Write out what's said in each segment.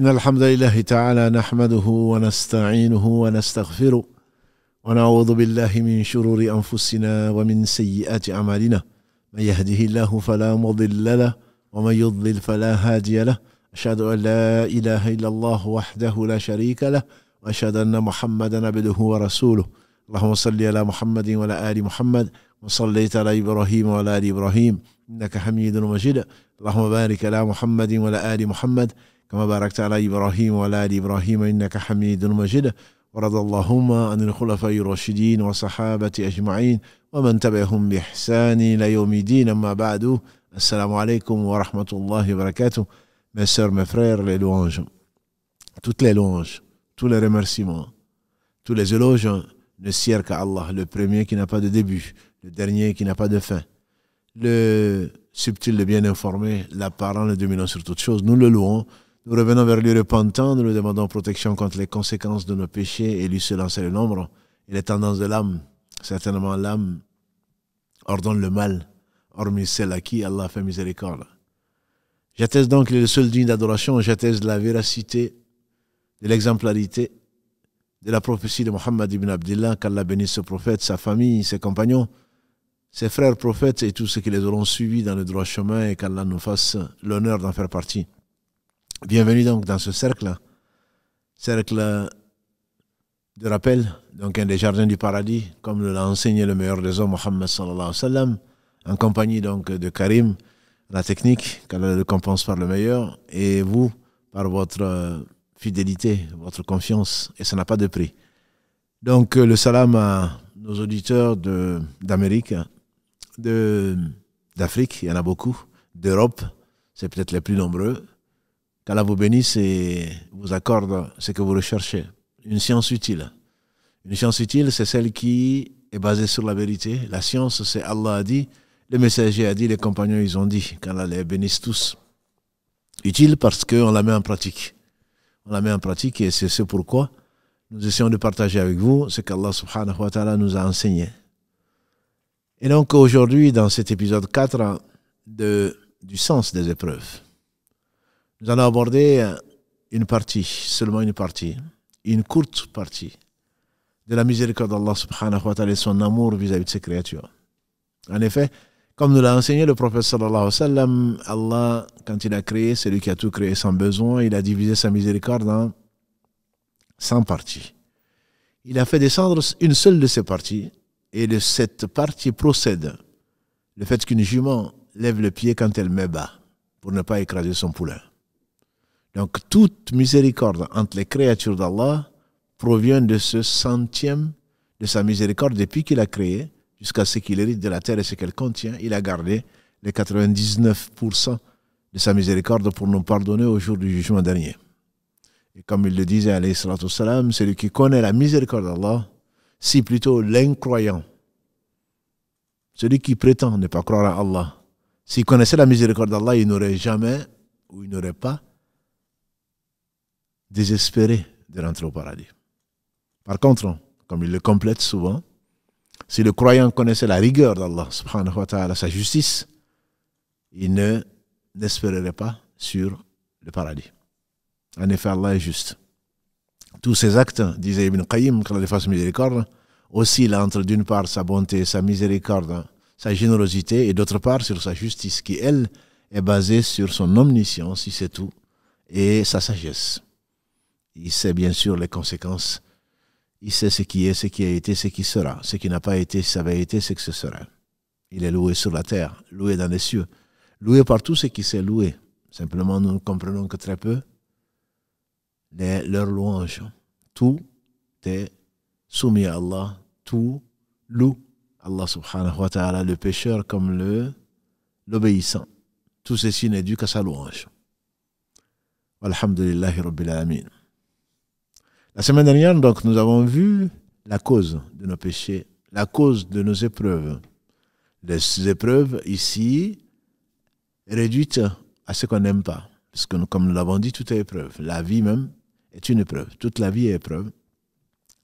إن الحمد لله تعالى نحمده ونستعينه ونستغفره ونعوذ بالله من شرور أنفسنا ومن سيئات أعمالنا من يهده الله فلا مضل له ومن يضلل فلا هادي له أشهد أن لا إله إلا الله وحده لا شريك له وأشهد أن محمدا عبده ورسوله اللهم صل على محمد وعلى آل محمد وصليت على إبراهيم وعلى آل إبراهيم إنك حميد مجيد اللهم بارك على محمد وعلى آل محمد كما باركت على إبراهيم وعلى آل إبراهيم إنك حميد مجيد ورضى اللهم عن الخلفاء الراشدين وصحابة أجمعين ومن تبعهم بإحسان إلى يوم الدين أما بعد السلام عليكم ورحمة الله وبركاته Mes sœurs, mes frères, les louanges, toutes les louanges, tous les remerciements, tous les éloges ne sert qu'à Allah, le premier qui n'a pas de début, le dernier qui n'a pas de fin, le subtil, le bien informé, l'apparent, le dominant sur toute chose. Nous le louons Nous revenons vers lui repentant, nous lui demandons protection contre les conséquences de nos péchés et lui se lancer le nombre et les tendances de l'âme. Certainement, l'âme ordonne le mal, hormis celle à qui Allah fait miséricorde. J'atteste donc est le seul digne d'adoration, j'atteste la véracité, de l'exemplarité, de la prophétie de Mohammed ibn Abdullah, qu'Allah bénisse ce prophète, sa famille, ses compagnons, ses frères prophètes et tous ceux qui les auront suivis dans le droit chemin et qu'Allah nous fasse l'honneur d'en faire partie. Bienvenue donc dans ce cercle, cercle de rappel, donc un des jardins du paradis, comme l'a enseigné le meilleur des hommes, Mohammed sallallahu alayhi wa sallam, en compagnie donc de Karim, la technique, qu'elle le récompense par le meilleur, et vous, par votre euh, fidélité, votre confiance, et ça n'a pas de prix. Donc euh, le salam à nos auditeurs d'Amérique, d'Afrique, il y en a beaucoup, d'Europe, c'est peut-être les plus nombreux, Qu'Allah vous bénisse et vous accorde ce que vous recherchez. Une science utile. Une science utile, c'est celle qui est basée sur la vérité. La science, c'est Allah a dit, le messager a dit, les compagnons, ils ont dit, qu'Allah les bénisse tous. Utile parce qu'on la met en pratique. On la met en pratique et c'est ce pourquoi nous essayons de partager avec vous ce qu'Allah subhanahu wa ta'ala nous a enseigné. Et donc aujourd'hui, dans cet épisode 4 hein, de, du sens des épreuves, nous allons aborder euh, une partie, seulement une partie, une courte partie de la miséricorde d'Allah subhanahu wa ta'ala et son amour vis-à-vis de ses créatures. En effet, comme nous l'a enseigné le prophète sallallahu alayhi wa sallam, Allah, quand il a créé, c'est lui qui a tout créé sans besoin, il a divisé sa miséricorde en 100 parties. Il a fait descendre une seule de ces parties, et de cette partie procède le fait qu'une jument lève le pied quand elle met bas, pour ne pas écraser son poulain. Donc toute miséricorde entre les créatures d'Allah provient de ce centième de sa miséricorde depuis qu'il a créé jusqu'à ce qu'il hérite de la terre et ce qu'elle contient. Il a gardé les 99% de sa miséricorde pour nous pardonner au jour du jugement dernier. Et comme il le disait, à salam, celui qui connaît la miséricorde d'Allah, si plutôt l'incroyant, celui qui prétend ne pas croire à Allah, s'il connaissait la miséricorde d'Allah, il n'aurait jamais ou il n'aurait pas désespéré de rentrer au paradis. Par contre, comme il le complète souvent, si le croyant connaissait la rigueur d'Allah, subhanahu wa ta'ala, sa justice, il ne n'espérerait pas sur le paradis. En effet, Allah est juste. Tous ses actes, disait Ibn Qayyim, fasse miséricorde, oscillent entre d'une part sa bonté, sa miséricorde, sa générosité, et d'autre part sur sa justice, qui elle est basée sur son omniscience, si c'est tout, et sa sagesse il sait bien sûr les conséquences. Il sait ce qui est, ce qui a été, ce qui sera. Ce qui n'a pas été, ça va été, ce que ce sera. Il est loué sur la terre, loué dans les cieux, loué par tout ce qui s'est loué. Simplement, nous ne comprenons que très peu les, leurs louanges. Tout est soumis à Allah, tout loue Allah subhanahu wa ta'ala, le pécheur comme le l'obéissant. Tout ceci n'est dû qu'à sa louange. Alhamdulillahi Rabbil Alameen. La semaine dernière, donc, nous avons vu la cause de nos péchés, la cause de nos épreuves. Les épreuves ici réduites à ce qu'on n'aime pas. Parce que, comme nous l'avons dit, tout est épreuve. La vie même est une épreuve. Toute la vie est épreuve.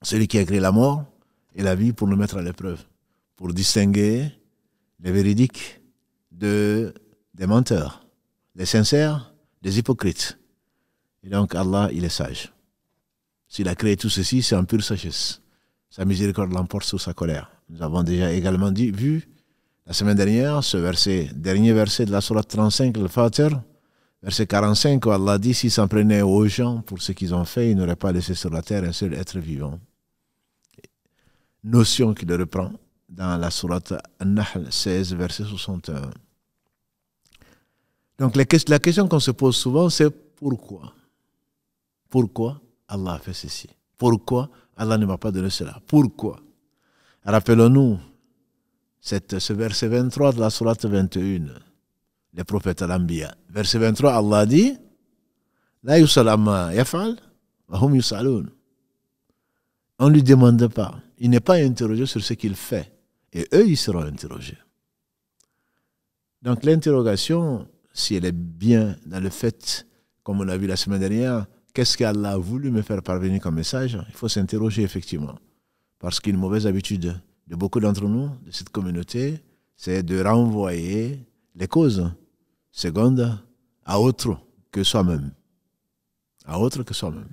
Celui qui a créé la mort et la vie pour nous mettre à l'épreuve, pour distinguer les véridiques de, des menteurs, les sincères des hypocrites. Et donc Allah, il est sage. S'il a créé tout ceci, c'est en pure sagesse. Sa miséricorde l'emporte sur sa colère. Nous avons déjà également dit, vu la semaine dernière, ce verset, dernier verset de la Sourate 35, le Fater, verset 45, où Allah dit S'il s'en prenait aux gens pour ce qu'ils ont fait, il n'aurait pas laissé sur la terre un seul être vivant. Notion qu'il reprend dans la Sourate 16, verset 61. Donc la question qu'on se pose souvent, c'est pourquoi Pourquoi Allah a fait ceci. Pourquoi Allah ne m'a pas donné cela Pourquoi Rappelons-nous ce verset 23 de la Sourate 21, les prophètes Al-Anbiya. Verset 23, Allah dit hum On ne lui demande pas. Il n'est pas interrogé sur ce qu'il fait. Et eux, ils seront interrogés. Donc l'interrogation, si elle est bien dans le fait, comme on l'a vu la semaine dernière, Qu'est-ce qu'Allah a voulu me faire parvenir comme message Il faut s'interroger effectivement. Parce qu'une mauvaise habitude de beaucoup d'entre nous, de cette communauté, c'est de renvoyer les causes secondes à autre que soi-même. À autre que soi-même.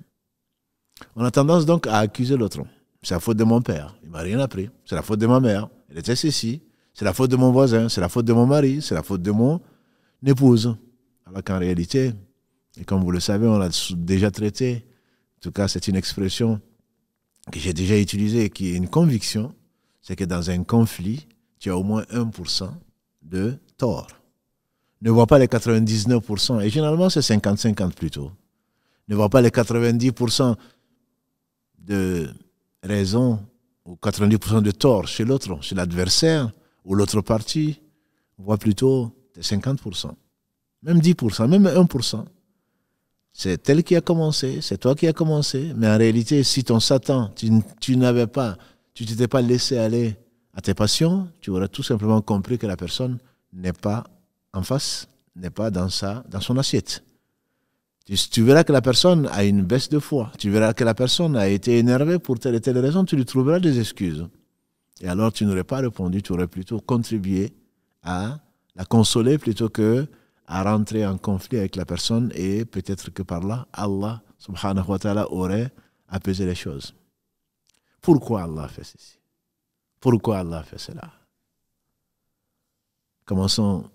On a tendance donc à accuser l'autre. C'est la faute de mon père, il m'a rien appris. C'est la faute de ma mère, elle était ceci. C'est la faute de mon voisin, c'est la faute de mon mari, c'est la faute de mon épouse. Alors qu'en réalité, et comme vous le savez, on l'a déjà traité. En tout cas, c'est une expression que j'ai déjà utilisée qui est une conviction. C'est que dans un conflit, tu as au moins 1% de tort. Ne vois pas les 99%. Et généralement, c'est 50-50 plutôt. Ne vois pas les 90% de raison ou 90% de tort chez l'autre, chez l'adversaire ou l'autre partie. Vois plutôt 50%. Même 10%, même 1% c'est elle qui a commencé, c'est toi qui a commencé. Mais en réalité, si ton Satan, tu, n'avais pas, tu t'étais pas laissé aller à tes passions, tu aurais tout simplement compris que la personne n'est pas en face, n'est pas dans, sa, dans son assiette. Tu, tu, verras que la personne a une baisse de foi, tu verras que la personne a été énervée pour telle et telle raison, tu lui trouveras des excuses. Et alors tu n'aurais pas répondu, tu aurais plutôt contribué à la consoler plutôt que à rentrer en conflit avec la personne et peut-être que par là, Allah subhanahu wa ta'ala aurait apaisé les choses. Pourquoi Allah fait ceci Pourquoi Allah fait cela Commençons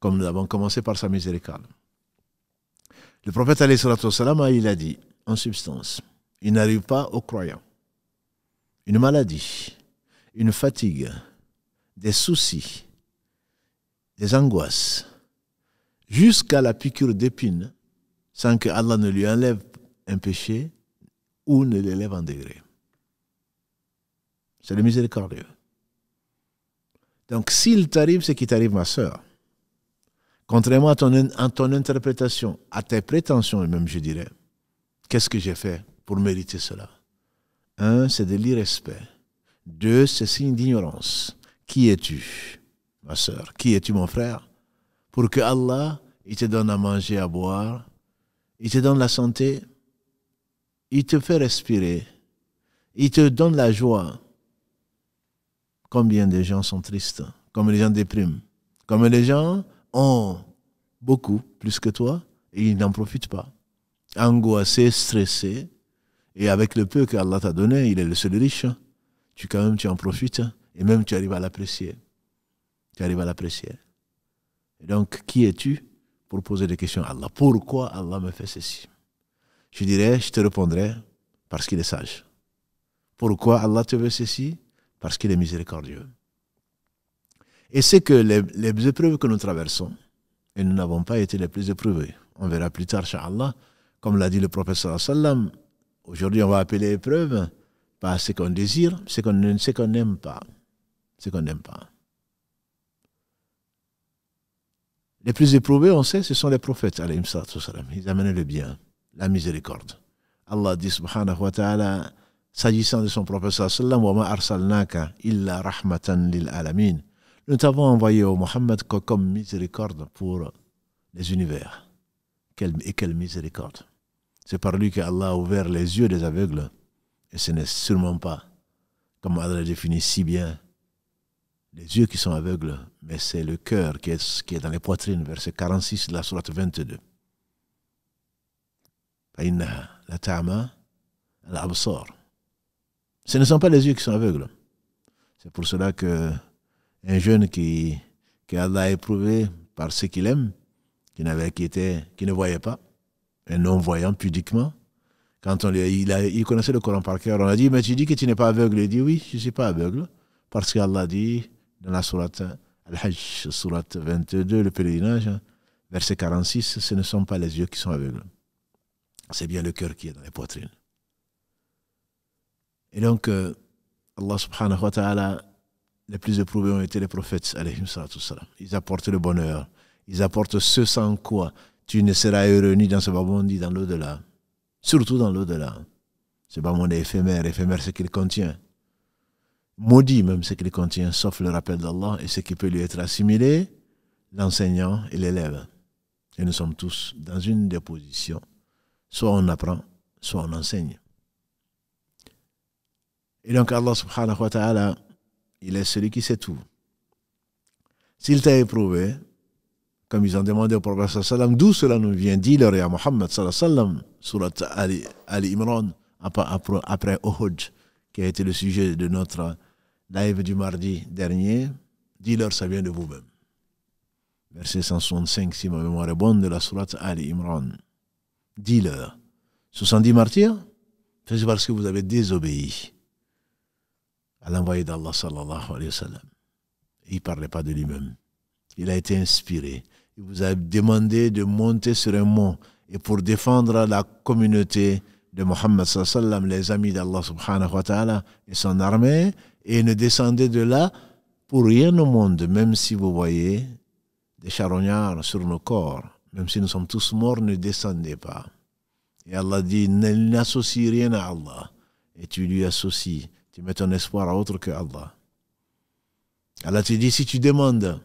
comme nous avons commencé par sa miséricorde. Le prophète il a dit, en substance, il n'arrive pas aux croyants. Une maladie, une fatigue, des soucis, des angoisses, jusqu'à la piqûre d'épine, sans que Allah ne lui enlève un péché ou ne l'élève en degré. C'est le miséricordieux. Donc s'il t'arrive ce qui t'arrive, ma sœur, contrairement à ton, à ton interprétation, à tes prétentions même, je dirais, qu'est-ce que j'ai fait pour mériter cela Un, c'est de l'irrespect. Deux, c'est signe d'ignorance. Qui es-tu, ma sœur Qui es-tu, mon frère pour que Allah, il te donne à manger, à boire, il te donne la santé, il te fait respirer, il te donne la joie. Combien de gens sont tristes, comme les gens dépriment, comme les gens ont beaucoup plus que toi et ils n'en profitent pas. Angoissés, stressés, et avec le peu que Allah t'a donné, il est le seul riche, hein. tu quand même tu en profites hein, et même tu arrives à l'apprécier. Tu arrives à l'apprécier donc, qui es-tu pour poser des questions à Allah Pourquoi Allah me fait ceci Je dirais, je te répondrai, parce qu'il est sage. Pourquoi Allah te veut ceci Parce qu'il est miséricordieux. Et c'est que les, épreuves que nous traversons, et nous n'avons pas été les plus éprouvés, on verra plus tard, Allah, comme l'a dit le professeur sallam, aujourd'hui on va appeler épreuve, pas ce qu'on désire, ce qu'on n'aime pas, ce qu'on n'aime pas. Les plus éprouvés, on sait, ce sont les prophètes, Ils amenaient le bien, la miséricorde. Allah dit, subhanahu wa ta'ala, s'agissant de son prophète, Nous t'avons envoyé au Mohammed comme miséricorde pour les univers. et quelle miséricorde. C'est par lui que Allah a ouvert les yeux des aveugles. Et ce n'est sûrement pas, comme Allah le définit si bien, les yeux qui sont aveugles, mais c'est le cœur qui est, qui est dans les poitrines, verset 46 de la sourate 22. Ce ne sont pas les yeux qui sont aveugles. C'est pour cela que un jeune qui, qui Allah éprouvé par ce qu'il aime, qui, n'avait, qui, qui ne voyait pas, un non-voyant pudiquement, quand on lui, il, il connaissait le Coran par cœur, on a dit, mais tu dis que tu n'es pas aveugle. Il dit, oui, je ne suis pas aveugle, parce qu'Allah dit, dans la sourate Al-Hajj, sourate 22, le pèlerinage, hein. verset 46, ce ne sont pas les yeux qui sont aveugles. C'est bien le cœur qui est dans les poitrines. Et donc, euh, Allah subhanahu wa ta'ala, les plus éprouvés ont été les prophètes, Ils apportent le bonheur. Ils apportent ce sans quoi tu ne seras heureux ni dans ce monde ni dans l'au-delà. Surtout dans l'au-delà. Ce bas-monde est éphémère. Éphémère, ce qu'il contient maudit même ce qu'il contient, sauf le rappel d'Allah et ce qui peut lui être assimilé, l'enseignant et l'élève. Et nous sommes tous dans une des positions, soit on apprend, soit on enseigne. Et donc Allah subhanahu wa ta'ala, il est celui qui sait tout. S'il t'a éprouvé, comme ils ont demandé au prophète sallam, d'où cela nous vient, dis-leur à Muhammad sallam, surat Ali, Imran, après, après qui a été le sujet de notre live du mardi dernier, dis-leur ça vient de vous-même. Verset 165, si ma mémoire est bonne, de la Surat Ali Imran. Dis-leur, 70 martyrs, c'est parce que vous avez désobéi à l'envoyé d'Allah sallallahu alayhi wa sallam. Il ne parlait pas de lui-même. Il a été inspiré. Il vous a demandé de monter sur un mont et pour défendre la communauté de Mohammed sallallahu alayhi wa sallam, les amis d'Allah subhanahu wa ta'ala et son armée, et ne descendez de là pour rien au monde, même si vous voyez des charognards sur nos corps, même si nous sommes tous morts, ne descendez pas. Et Allah dit, n'associe rien à Allah. Et tu lui associes, tu mets ton espoir à autre que Allah. Allah te dit, si tu demandes,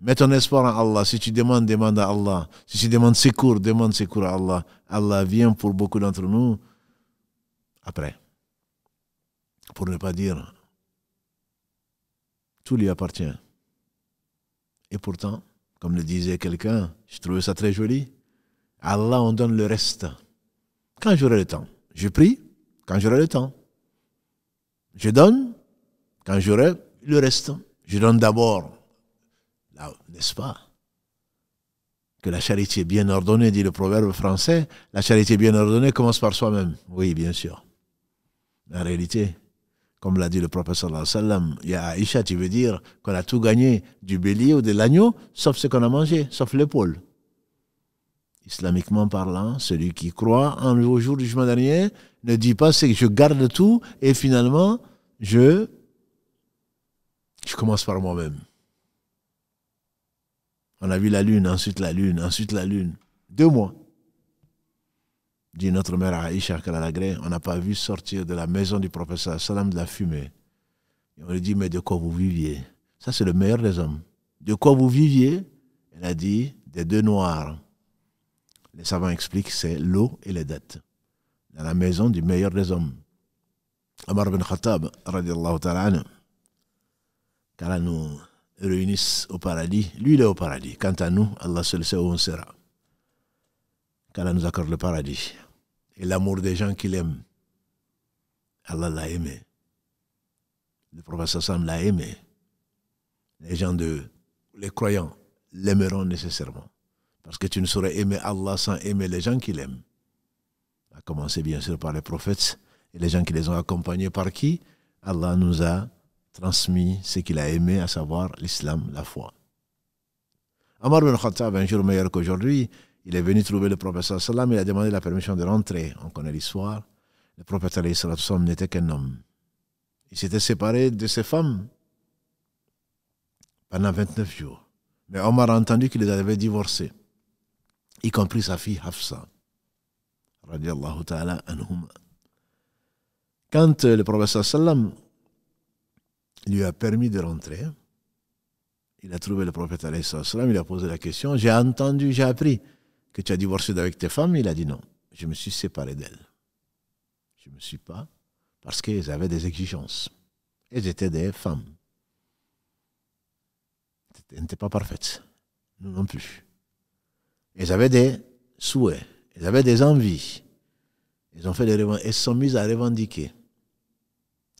mets ton espoir à Allah. Si tu demandes, demande à Allah. Si tu demandes secours, demande secours à Allah. Allah vient pour beaucoup d'entre nous après. Pour ne pas dire tout lui appartient. Et pourtant, comme le disait quelqu'un, je trouvais ça très joli. Allah, on donne le reste. Quand j'aurai le temps, je prie. Quand j'aurai le temps, je donne. Quand j'aurai le reste, je donne d'abord. N'est-ce pas Que la charité bien ordonnée, dit le proverbe français, la charité bien ordonnée commence par soi-même. Oui, bien sûr. La réalité, comme l'a dit le professeur sallallahu il y a Aïcha, tu veux dire qu'on a tout gagné du bélier ou de l'agneau, sauf ce qu'on a mangé, sauf l'épaule. Islamiquement parlant, celui qui croit en le jour du jugement dernier ne dit pas c'est que je garde tout et finalement je, je commence par moi-même. On a vu la lune, ensuite la lune, ensuite la lune. Deux mois dit notre mère Aïcha Kalalagré, on n'a pas vu sortir de la maison du professeur Salam de la fumée. Et on lui dit, mais de quoi vous viviez Ça, c'est le meilleur des hommes. De quoi vous viviez Elle a dit, des deux noirs. Les savants expliquent, c'est l'eau et les dettes. Dans la maison du meilleur des hommes. Omar bin Khattab, radiallahu ta'ala, qu'Allah nous réunisse au paradis. Lui, il est au paradis. Quant à nous, Allah seul sait où on sera. Qu'Allah nous accorde le paradis et l'amour des gens qu'il aime. Allah l'a aimé. Le prophète Sassam l'a aimé. Les gens de, les croyants l'aimeront nécessairement. Parce que tu ne saurais aimer Allah sans aimer les gens qu'il aime. A commencer bien sûr par les prophètes et les gens qui les ont accompagnés par qui Allah nous a transmis ce qu'il a aimé, à savoir l'islam, la foi. Amar bin Khattab, un jour meilleur qu'aujourd'hui, il est venu trouver le professeur Salam, il a demandé la permission de rentrer. On connaît l'histoire. Le prophète Salam n'était qu'un homme. Il s'était séparé de ses femmes pendant 29 jours. Mais Omar a entendu qu'il les avait divorcés, y compris sa fille Hafsa. Ta'ala Quand euh, le professeur Salam lui a permis de rentrer, il a trouvé le prophète, il a posé la question, j'ai entendu, j'ai appris que tu as divorcé avec tes femmes Il a dit non, je me suis séparé d'elles. Je ne me suis pas, parce qu'elles avaient des exigences. Elles étaient des femmes. Elles n'étaient pas parfaites. Nous non plus. Elles avaient des souhaits. Elles avaient des envies. Elles ont fait des se sont mises à revendiquer.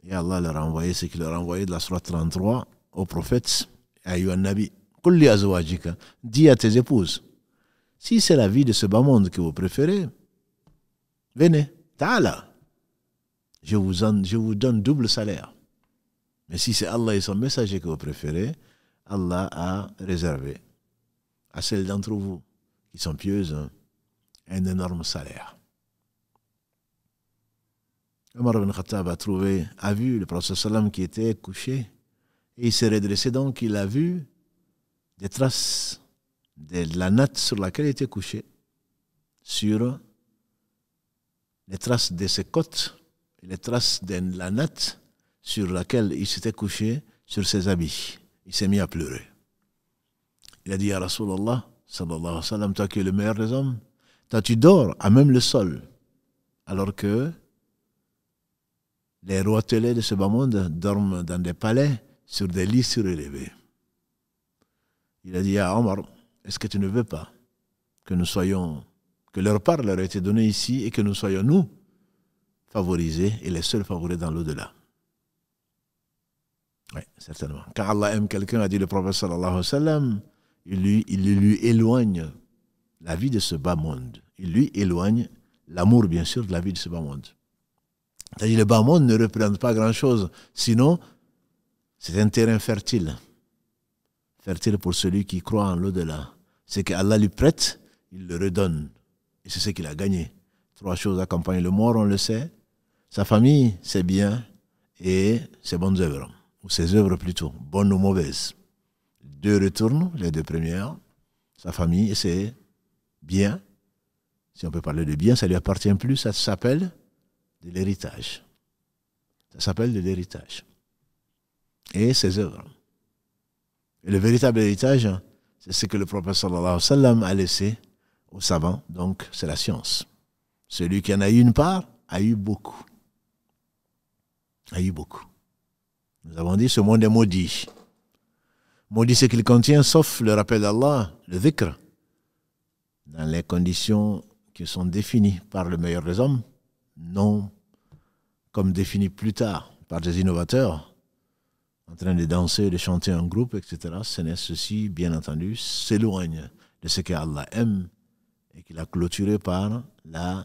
Et Allah leur a envoyé ce qu'il leur a envoyé de la Surah 33 au prophète, à Yuan Nabi. Dis à tes épouses, si c'est la vie de ce bas monde que vous préférez, venez, ta'ala. Je vous, je vous donne double salaire. Mais si c'est Allah et son messager que vous préférez, Allah a réservé à celles d'entre vous qui sont pieuses hein, un énorme salaire. Omar ibn Khattab a trouvé, a vu le prophète qui était couché et il s'est redressé donc, il a vu des traces de la natte sur laquelle il était couché, sur les traces de ses côtes, les traces de la natte sur laquelle il s'était couché, sur ses habits. Il s'est mis à pleurer. Il a dit à Rasulallah, sallallahu alayhi wa sallam, toi qui es le meilleur des hommes, toi tu dors à même le sol, alors que les rois télés de ce bas monde dorment dans des palais, sur des lits surélevés. Il a dit à Omar, est-ce que tu ne veux pas que nous soyons, que leur part leur ait été donnée ici et que nous soyons, nous, favorisés et les seuls favorisés dans l'au-delà Oui, certainement. Quand Allah aime quelqu'un, a dit le prophète sallallahu alayhi il lui, il lui éloigne la vie de ce bas monde. Il lui éloigne l'amour, bien sûr, de la vie de ce bas monde. C'est-à-dire le bas monde ne représente pas grand-chose, sinon c'est un terrain fertile. Fertile pour celui qui croit en l'au-delà. Ce qu'Allah lui prête, il le redonne. Et c'est ce qu'il a gagné. Trois choses accompagnent le mort, on le sait. Sa famille, ses biens et ses bonnes œuvres. Ou ses œuvres plutôt, bonnes ou mauvaises. Deux retournent, les deux premières. Sa famille et ses biens. Si on peut parler de biens, ça lui appartient plus, ça s'appelle de l'héritage. Ça s'appelle de l'héritage. Et ses œuvres. Et le véritable héritage, hein, c'est ce que le prophète a laissé aux savants, donc c'est la science. Celui qui en a eu une part a eu beaucoup. A eu beaucoup. Nous avons dit ce monde est maudit. Maudit ce qu'il contient, sauf le rappel d'Allah, le dhikr, dans les conditions qui sont définies par le meilleur des hommes, non comme définies plus tard par des innovateurs en train de danser, de chanter en groupe, etc., ce n'est ceci, bien entendu, s'éloigne de ce que Allah aime et qu'il a clôturé par la,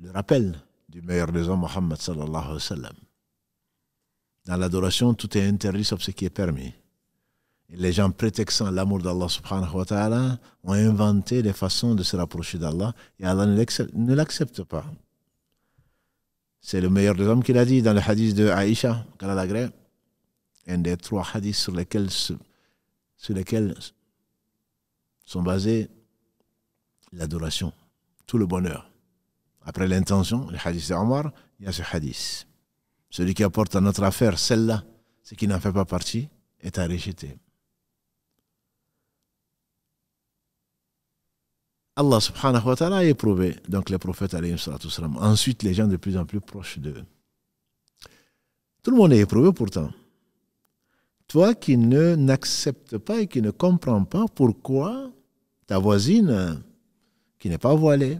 le rappel du meilleur des hommes, Muhammad sallallahu alayhi wa sallam. Dans l'adoration, tout est interdit sauf ce qui est permis. Et les gens prétextant l'amour d'Allah subhanahu wa ta'ala ont inventé des façons de se rapprocher d'Allah et Allah ne l'accepte pas. C'est le meilleur des hommes qu'il a dit dans le hadith de Aïcha, qu'Allah l'agrée un des trois hadiths sur lesquels, sont basés l'adoration, tout le bonheur. Après l'intention, le hadith d'Omar, il y a ce hadith. Celui qui apporte à notre affaire celle-là, ce qui n'en fait pas partie, est à rejeter. Allah subhanahu wa ta'ala a éprouvé donc les prophètes Ensuite, les gens de plus en plus proches d'eux. Tout le monde est éprouvé pourtant. Toi qui ne n'acceptes pas et qui ne comprends pas pourquoi ta voisine, qui n'est pas voilée,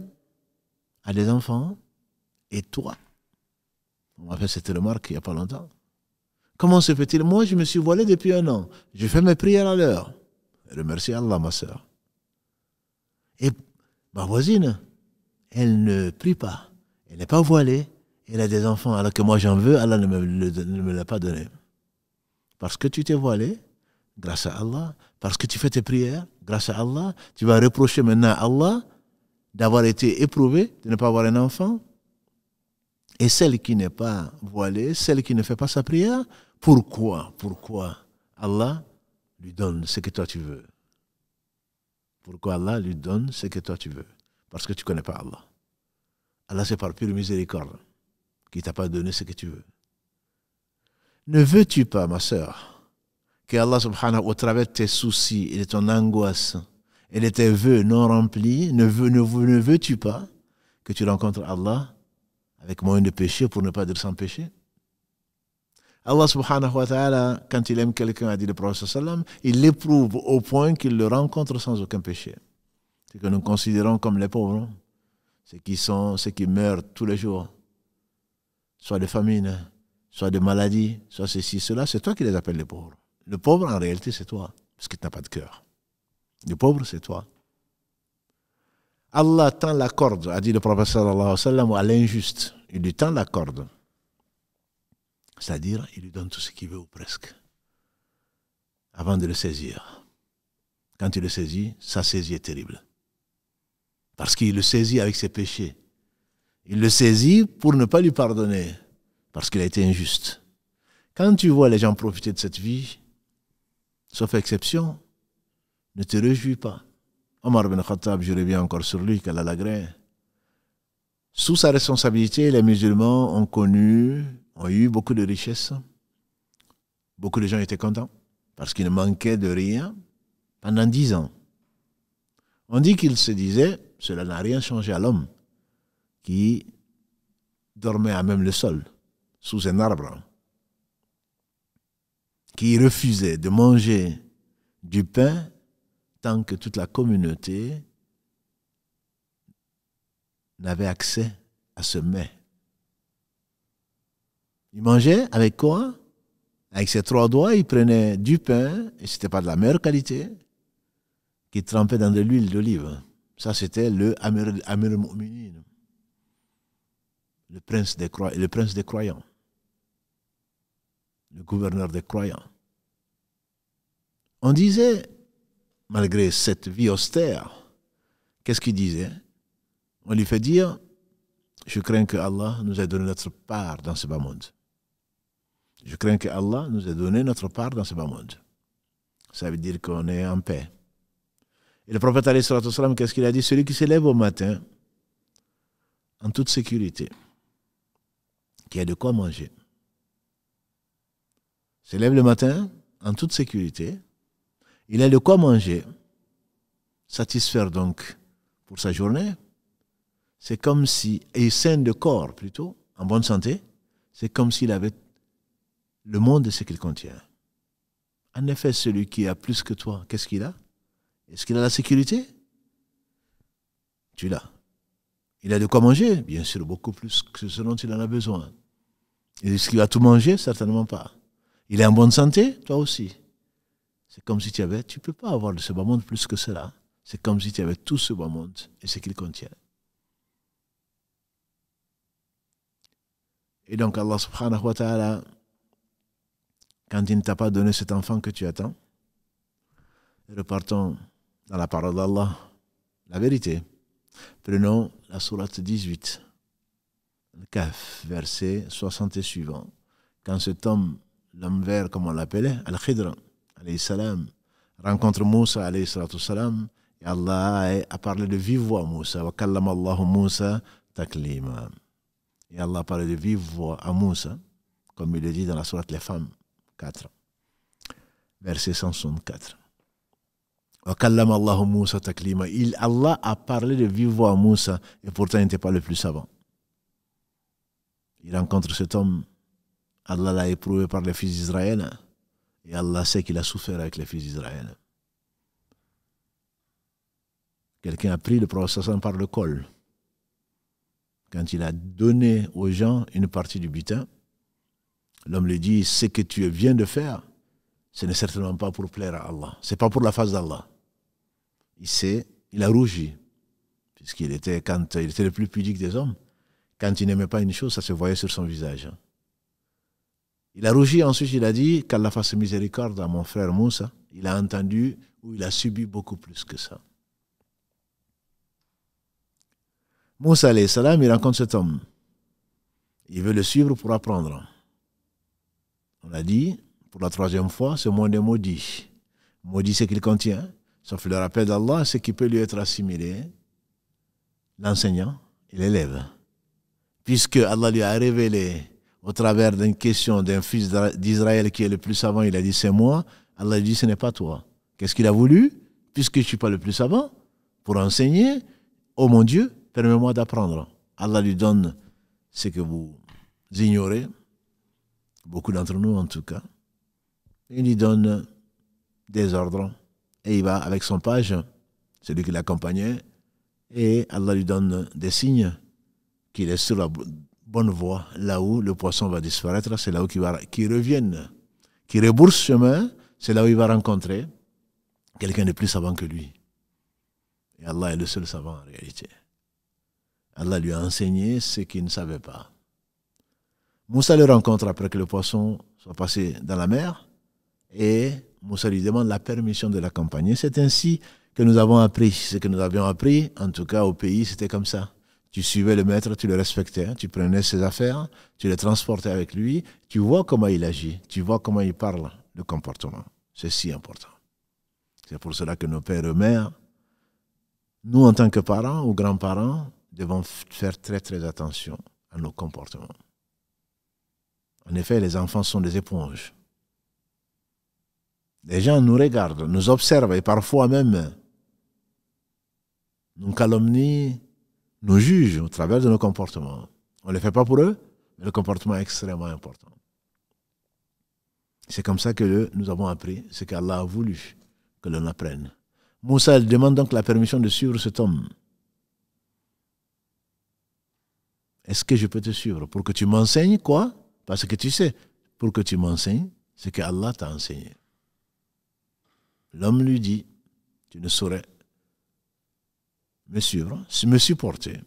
a des enfants, et toi, on m'a fait cette remarque il n'y a pas longtemps. Comment se fait-il Moi, je me suis voilé depuis un an. Je fais mes prières à l'heure. Remercie Allah, ma soeur. Et ma voisine, elle ne prie pas. Elle n'est pas voilée. Elle a des enfants alors que moi j'en veux. Allah ne ne me l'a pas donné. Parce que tu t'es voilé, grâce à Allah. Parce que tu fais tes prières, grâce à Allah. Tu vas reprocher maintenant à Allah d'avoir été éprouvé, de ne pas avoir un enfant. Et celle qui n'est pas voilée, celle qui ne fait pas sa prière, pourquoi, pourquoi Allah lui donne ce que toi tu veux Pourquoi Allah lui donne ce que toi tu veux Parce que tu ne connais pas Allah. Allah, c'est par pure miséricorde qui t'a pas donné ce que tu veux. Ne veux-tu pas, ma sœur, que Allah subhanahu au travers de tes soucis et de ton angoisse et de tes vœux non remplis, ne, veux, tu pas que tu rencontres Allah avec moyen de péché pour ne pas dire sans péché Allah subhanahu wa ta'ala, quand il aime quelqu'un, a dit le prophète il l'éprouve au point qu'il le rencontre sans aucun péché. Ce que nous considérons comme les pauvres, hein, ceux qui sont, ceux qui meurent tous les jours, soit de famine, soit de maladies, soit ceci, cela, c'est toi qui les appelles les pauvres. Le pauvre, en réalité, c'est toi, parce que tu n'as pas de cœur. Le pauvre, c'est toi. Allah tend la corde, a dit le prophète Allah sallam, à l'injuste. Il lui tend la corde. C'est-à-dire, il lui donne tout ce qu'il veut, ou presque, avant de le saisir. Quand il le saisit, sa saisie est terrible. Parce qu'il le saisit avec ses péchés. Il le saisit pour ne pas lui pardonner parce qu'il a été injuste. Quand tu vois les gens profiter de cette vie, sauf exception, ne te réjouis pas. Omar ibn Khattab, je reviens encore sur lui, qu'elle la l'agrée. Sous sa responsabilité, les musulmans ont connu, ont eu beaucoup de richesses. Beaucoup de gens étaient contents parce qu'ils ne manquaient de rien pendant dix ans. On dit qu'il se disait, cela n'a rien changé à l'homme qui dormait à même le sol sous un arbre qui refusait de manger du pain tant que toute la communauté n'avait accès à ce mets. Il mangeait avec quoi Avec ses trois doigts, il prenait du pain, et ce n'était pas de la meilleure qualité, Qui trempait dans de l'huile d'olive. Ça, c'était le Amir, Amir le prince des croyants le gouverneur des croyants. On disait, malgré cette vie austère, qu'est-ce qu'il disait On lui fait dire, je crains que Allah nous ait donné notre part dans ce bas monde. Je crains que Allah nous ait donné notre part dans ce bas monde. Ça veut dire qu'on est en paix. Et le prophète, qu'est-ce qu'il a dit Celui qui se lève au matin, en toute sécurité, qui a de quoi manger, se lève le matin en toute sécurité, il a de quoi manger, satisfaire donc pour sa journée, c'est comme si, et sain de corps plutôt, en bonne santé, c'est comme s'il avait le monde et ce qu'il contient. En effet, celui qui a plus que toi, qu'est-ce qu'il a Est-ce qu'il a la sécurité Tu l'as. Il a de quoi manger Bien sûr, beaucoup plus que ce dont il en a besoin. Est-ce qu'il va tout manger Certainement pas. Il est en bonne santé, toi aussi. C'est comme si tu avais, tu peux pas avoir de ce bas monde plus que cela. C'est comme si tu avais tout ce bas monde et ce qu'il contient. Et donc Allah subhanahu wa ta'ala, quand il ne t'a pas donné cet enfant que tu attends, repartons dans la parole d'Allah, la vérité. Prenons la sourate 18, le kaf, verset 60 et suivant. Quand cet homme l'homme vert, comme on l'appelait, Al-Khidr, salam, rencontre Moussa, salam, et Allah a parlé de vive voix à Moussa, wa Allahu Moussa taklima. Et Allah a parlé de vive voix à Moussa, comme il le dit dans la sourate Les Femmes 4, verset 164. Allahu Moussa taklima. Allah a parlé de vive voix à Moussa, et pourtant il n'était pas le plus savant. Il rencontre cet homme Allah l'a éprouvé par les fils d'Israël. Et Allah sait qu'il a souffert avec les fils d'Israël. Quelqu'un a pris le prophète par le col. Quand il a donné aux gens une partie du butin, l'homme lui dit Ce que tu viens de faire, ce n'est certainement pas pour plaire à Allah. Ce n'est pas pour la face d'Allah. Il sait, il a rougi, puisqu'il était, quand il était le plus pudique des hommes, quand il n'aimait pas une chose, ça se voyait sur son visage. Il a rougi, ensuite il a dit qu'Allah fasse miséricorde à mon frère Moussa. Il a entendu ou il a subi beaucoup plus que ça. Moussa, salam, il rencontre cet homme. Il veut le suivre pour apprendre. On a dit, pour la troisième fois, ce monde est maudit. Maudit ce qu'il contient, sauf le rappel d'Allah, ce qui peut lui être assimilé, hein. l'enseignant et l'élève. Puisque Allah lui a révélé au travers d'une question d'un fils d'Israël qui est le plus savant, il a dit c'est moi. Allah lui dit ce n'est pas toi. Qu'est-ce qu'il a voulu Puisque je ne suis pas le plus savant, pour enseigner, oh mon Dieu, permets-moi d'apprendre. Allah lui donne ce que vous ignorez, beaucoup d'entre nous en tout cas. Il lui donne des ordres et il va avec son page, celui qui l'accompagnait, et Allah lui donne des signes qu'il est sur la bonne voie, là où le poisson va disparaître, c'est là où il, va, qui revienne, qui rebourse chemin, c'est là où il va rencontrer quelqu'un de plus savant que lui. Et Allah est le seul savant en réalité. Allah lui a enseigné ce qu'il ne savait pas. Moussa le rencontre après que le poisson soit passé dans la mer et Moussa lui demande la permission de l'accompagner. C'est ainsi que nous avons appris ce que nous avions appris. En tout cas, au pays, c'était comme ça. Tu suivais le maître, tu le respectais, hein, tu prenais ses affaires, tu les transportais avec lui, tu vois comment il agit, tu vois comment il parle, le comportement. C'est si important. C'est pour cela que nos pères et mères, nous en tant que parents ou grands-parents, devons faire très très attention à nos comportements. En effet, les enfants sont des éponges. Les gens nous regardent, nous observent et parfois même nous calomnient nous jugent au travers de nos comportements. On ne les fait pas pour eux, mais le comportement est extrêmement important. C'est comme ça que nous avons appris ce qu'Allah a voulu que l'on apprenne. Moussa demande donc la permission de suivre cet homme. Est-ce que je peux te suivre pour que tu m'enseignes quoi Parce que tu sais, pour que tu m'enseignes ce que Allah t'a enseigné. L'homme lui dit, tu ne saurais me suivre, me supporter,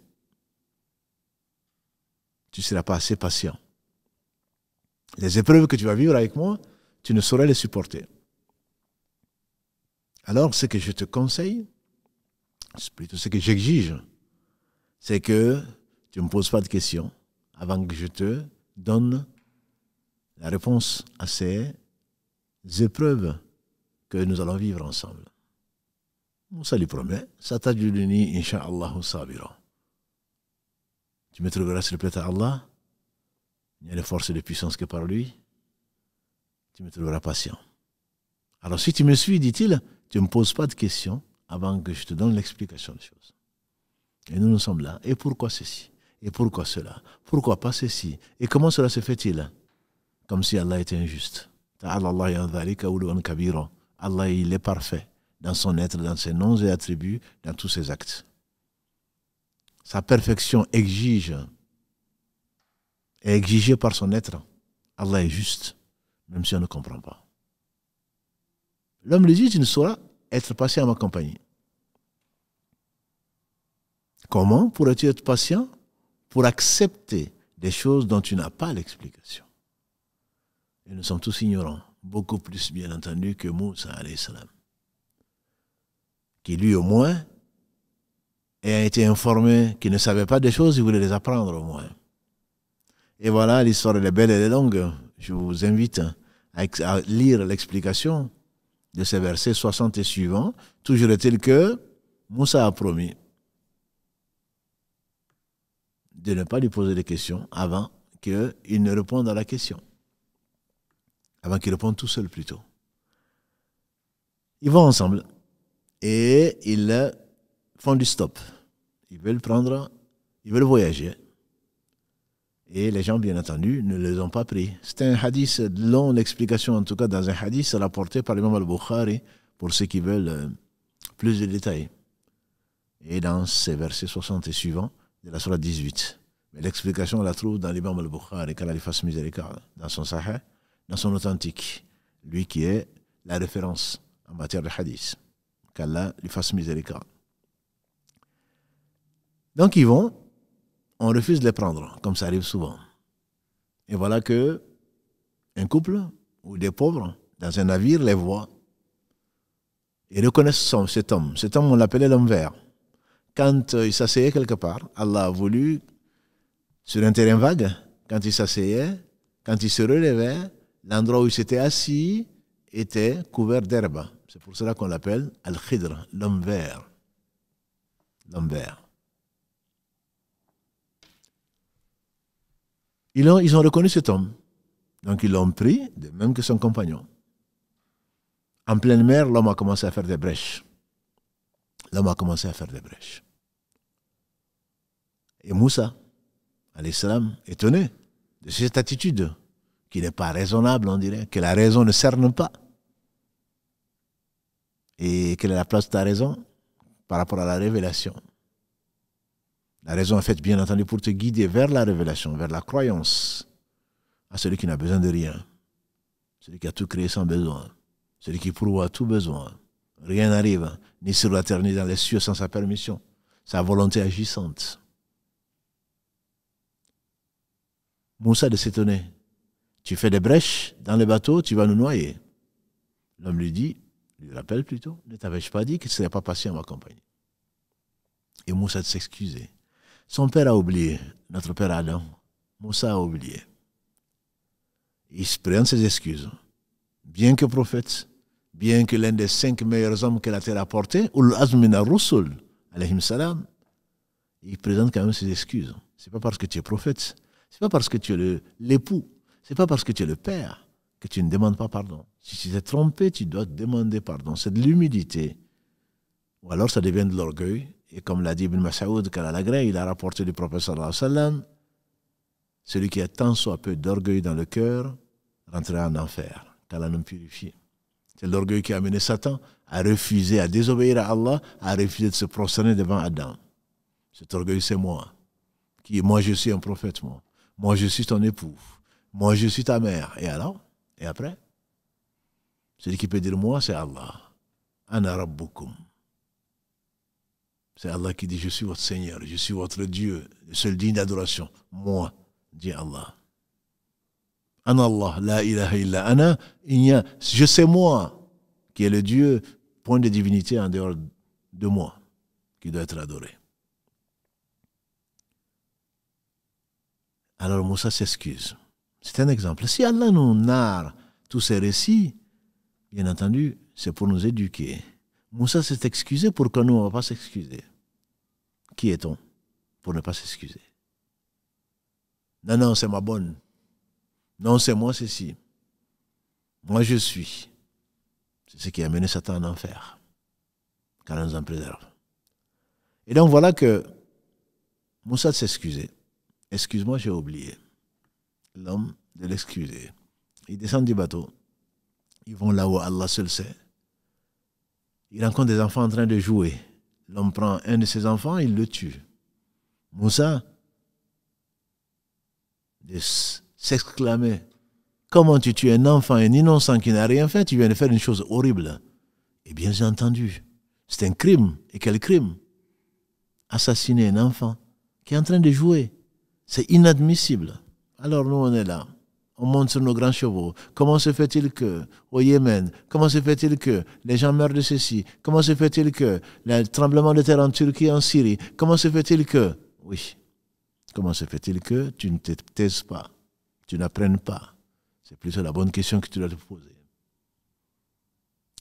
tu ne seras pas assez patient. Les épreuves que tu vas vivre avec moi, tu ne saurais les supporter. Alors, ce que je te conseille, c'est plutôt ce que j'exige, c'est que tu ne me poses pas de questions avant que je te donne la réponse à ces épreuves que nous allons vivre ensemble. Moussa lui promet, Inch'Allah, Tu me trouveras sur à Allah. Il n'y a de force et de puissance que par lui. Tu me trouveras patient. Alors si tu me suis, dit-il, tu ne me poses pas de questions avant que je te donne l'explication des choses. Et nous, nous sommes là. Et pourquoi ceci Et pourquoi cela Pourquoi pas ceci Et comment cela se fait-il Comme si Allah était injuste. Allah, il est parfait dans son être, dans ses noms et attributs, dans tous ses actes. Sa perfection exige, est exigée par son être. Allah est juste, même si on ne comprend pas. L'homme lui dit, tu ne sauras être patient à ma compagnie. Comment pourrais-tu être patient pour accepter des choses dont tu n'as pas l'explication Et nous sommes tous ignorants, beaucoup plus bien entendu que Moussa alayhi salam qui lui au moins et a été informé qu'il ne savait pas des choses, il voulait les apprendre au moins. Et voilà, l'histoire est belle, et longue. Je vous invite à, lire l'explication de ces versets 60 et suivants. Toujours est-il que Moussa a promis de ne pas lui poser des questions avant qu'il ne réponde à la question. Avant qu'il réponde tout seul plutôt. Ils vont ensemble et ils font du stop. Ils veulent prendre, ils veulent voyager. Et les gens, bien entendu, ne les ont pas pris. C'est un hadith long, l'explication en tout cas dans un hadith rapporté par l'imam al-Bukhari pour ceux qui veulent euh, plus de détails. Et dans ces versets 60 et suivants de la Surah 18. Mais l'explication, on la trouve dans l'imam al-Bukhari, qu'Allah miséricorde, dans son sahih, dans son authentique, lui qui est la référence en matière de hadith qu'Allah lui fasse miséricorde. Donc ils vont, on refuse de les prendre, comme ça arrive souvent. Et voilà que un couple ou des pauvres dans un navire les voient et reconnaissent cet homme. Cet homme, on l'appelait l'homme vert. Quand euh, il s'asseyait quelque part, Allah a voulu, sur un terrain vague, quand il s'asseyait, quand il se relevait, l'endroit où il s'était assis était couvert d'herbe. C'est pour cela qu'on l'appelle Al-Khidr, l'homme vert. L'homme vert. Ils ont, ils ont reconnu cet homme. Donc ils l'ont pris, de même que son compagnon. En pleine mer, l'homme a commencé à faire des brèches. L'homme a commencé à faire des brèches. Et Moussa, à l'islam, étonné de cette attitude, qui n'est pas raisonnable, on dirait, que la raison ne cerne pas. Et quelle est la place de ta raison par rapport à la révélation La raison est faite, bien entendu, pour te guider vers la révélation, vers la croyance à celui qui n'a besoin de rien, celui qui a tout créé sans besoin, celui qui à tout besoin. Rien n'arrive, hein, ni sur la terre, ni dans les cieux, sans sa permission, sa volonté agissante. Moussa de s'étonner. Tu fais des brèches dans le bateau, tu vas nous noyer. L'homme lui dit, je lui rappelle plutôt, ne t'avais-je pas dit qu'il ne serait pas passé en ma compagnie Et Moussa s'excusait. Son père a oublié, notre père Adam. Moussa a oublié. Il se présente ses excuses. Bien que prophète, bien que l'un des cinq meilleurs hommes que la terre a porté, ou l'azmina salam, il présente quand même ses excuses. C'est pas parce que tu es prophète, c'est pas parce que tu es l'époux, c'est pas parce que tu es le père, que tu ne demandes pas pardon. Si tu t'es trompé, tu dois demander pardon. C'est de l'humilité. Ou alors ça devient de l'orgueil. Et comme l'a dit Ibn Mas'ud, il a rapporté du prophète celui qui a tant soit peu d'orgueil dans le cœur rentrera en enfer, qu'Allah nous purifie. C'est l'orgueil qui a amené Satan à refuser, à désobéir à Allah, à refuser de se prosterner devant Adam. Cet orgueil, c'est moi. Qui, moi, je suis un prophète, moi. Moi, je suis ton époux. Moi, je suis ta mère. Et alors et après Celui qui peut dire moi, c'est Allah. Anarabukum. C'est Allah qui dit Je suis votre Seigneur, je suis votre Dieu, le seul digne d'adoration. Moi, dit Allah. Anallah »« la ilaha illa ana, il a, je sais moi, qui est le Dieu, point de divinité en dehors de moi, qui doit être adoré. Alors Moussa s'excuse. C'est un exemple. Si Allah nous narre tous ces récits, bien entendu, c'est pour nous éduquer. Moussa s'est excusé pour que nous, on ne va pas s'excuser. Qui est-on pour ne pas s'excuser Non, non, c'est ma bonne. Non, c'est moi ceci. Moi, je suis. C'est ce qui a mené Satan en enfer. Car il nous en préserve. Et donc voilà que Moussa s'est excusé. Excuse-moi, j'ai oublié l'homme de l'excuser. Ils descendent du bateau. Ils vont là où Allah seul sait. Ils rencontrent des enfants en train de jouer. L'homme prend un de ses enfants, il le tue. Moussa, de s'exclamer Comment tu tues un enfant, un innocent qui n'a rien fait Tu viens de faire une chose horrible. Et eh bien entendu, c'est un crime. Et quel crime Assassiner un enfant qui est en train de jouer. C'est inadmissible. Alors nous, on est là. On monte sur nos grands chevaux. Comment se fait-il que, au Yémen, comment se fait-il que les gens meurent de ceci Comment se fait-il que le tremblement de terre en Turquie, en Syrie Comment se fait-il que Oui. Comment se fait-il que tu ne te taises pas Tu n'apprennes pas C'est plus la bonne question que tu dois te poser.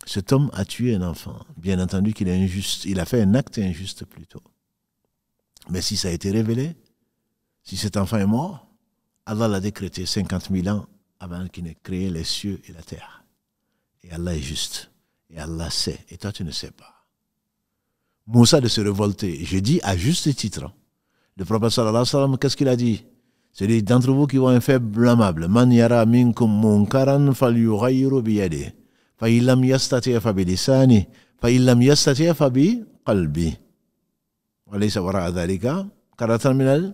Cet homme a tué un enfant. Bien entendu qu'il est injuste. Il a fait un acte injuste plutôt. Mais si ça a été révélé, si cet enfant est mort, Allah l'a décrété 50 000 ans avant qu'il n'ait créé les cieux et la terre. Et Allah est juste. Et Allah sait. Et toi, tu ne sais pas. Moussa de se révolter, je dis à juste titre. Le prophète sallallahu alayhi wa sallam, qu'est-ce qu'il a dit Celui d'entre vous qui ont un fait blâmable, man yara minkum munkaran falyughayyiru biyade fa illam yastatiya fa lisani. fa illam yastatiya fa bi qalbi. Wa laysa wara'a dhalika karatan min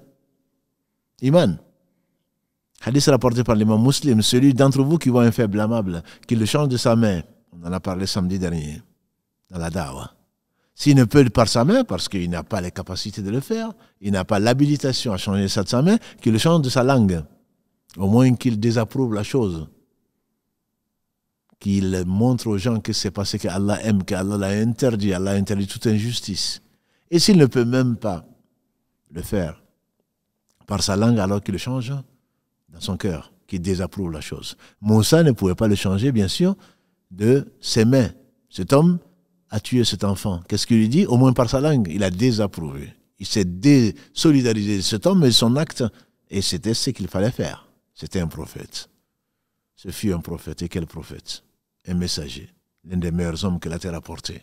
iman. Hadith rapporté par l'imam muslim, celui d'entre vous qui voit un fait blâmable, qui le change de sa main, on en a parlé samedi dernier, dans la dawa. S'il ne peut par sa main, parce qu'il n'a pas les capacités de le faire, il n'a pas l'habilitation à changer ça de sa main, qu'il le change de sa langue. Au moins qu'il désapprouve la chose. Qu'il montre aux gens que c'est parce que Allah aime, qu'Allah l'a interdit, Allah a interdit toute injustice. Et s'il ne peut même pas le faire par sa langue alors qu'il le change, dans son cœur qui désapprouve la chose. Moussa ne pouvait pas le changer, bien sûr, de ses mains. Cet homme a tué cet enfant. Qu'est-ce qu'il lui dit Au moins par sa langue, il a désapprouvé. Il s'est désolidarisé de cet homme et son acte, et c'était ce qu'il fallait faire. C'était un prophète. Ce fut un prophète. Et quel prophète Un messager. L'un des meilleurs hommes que la terre a porté.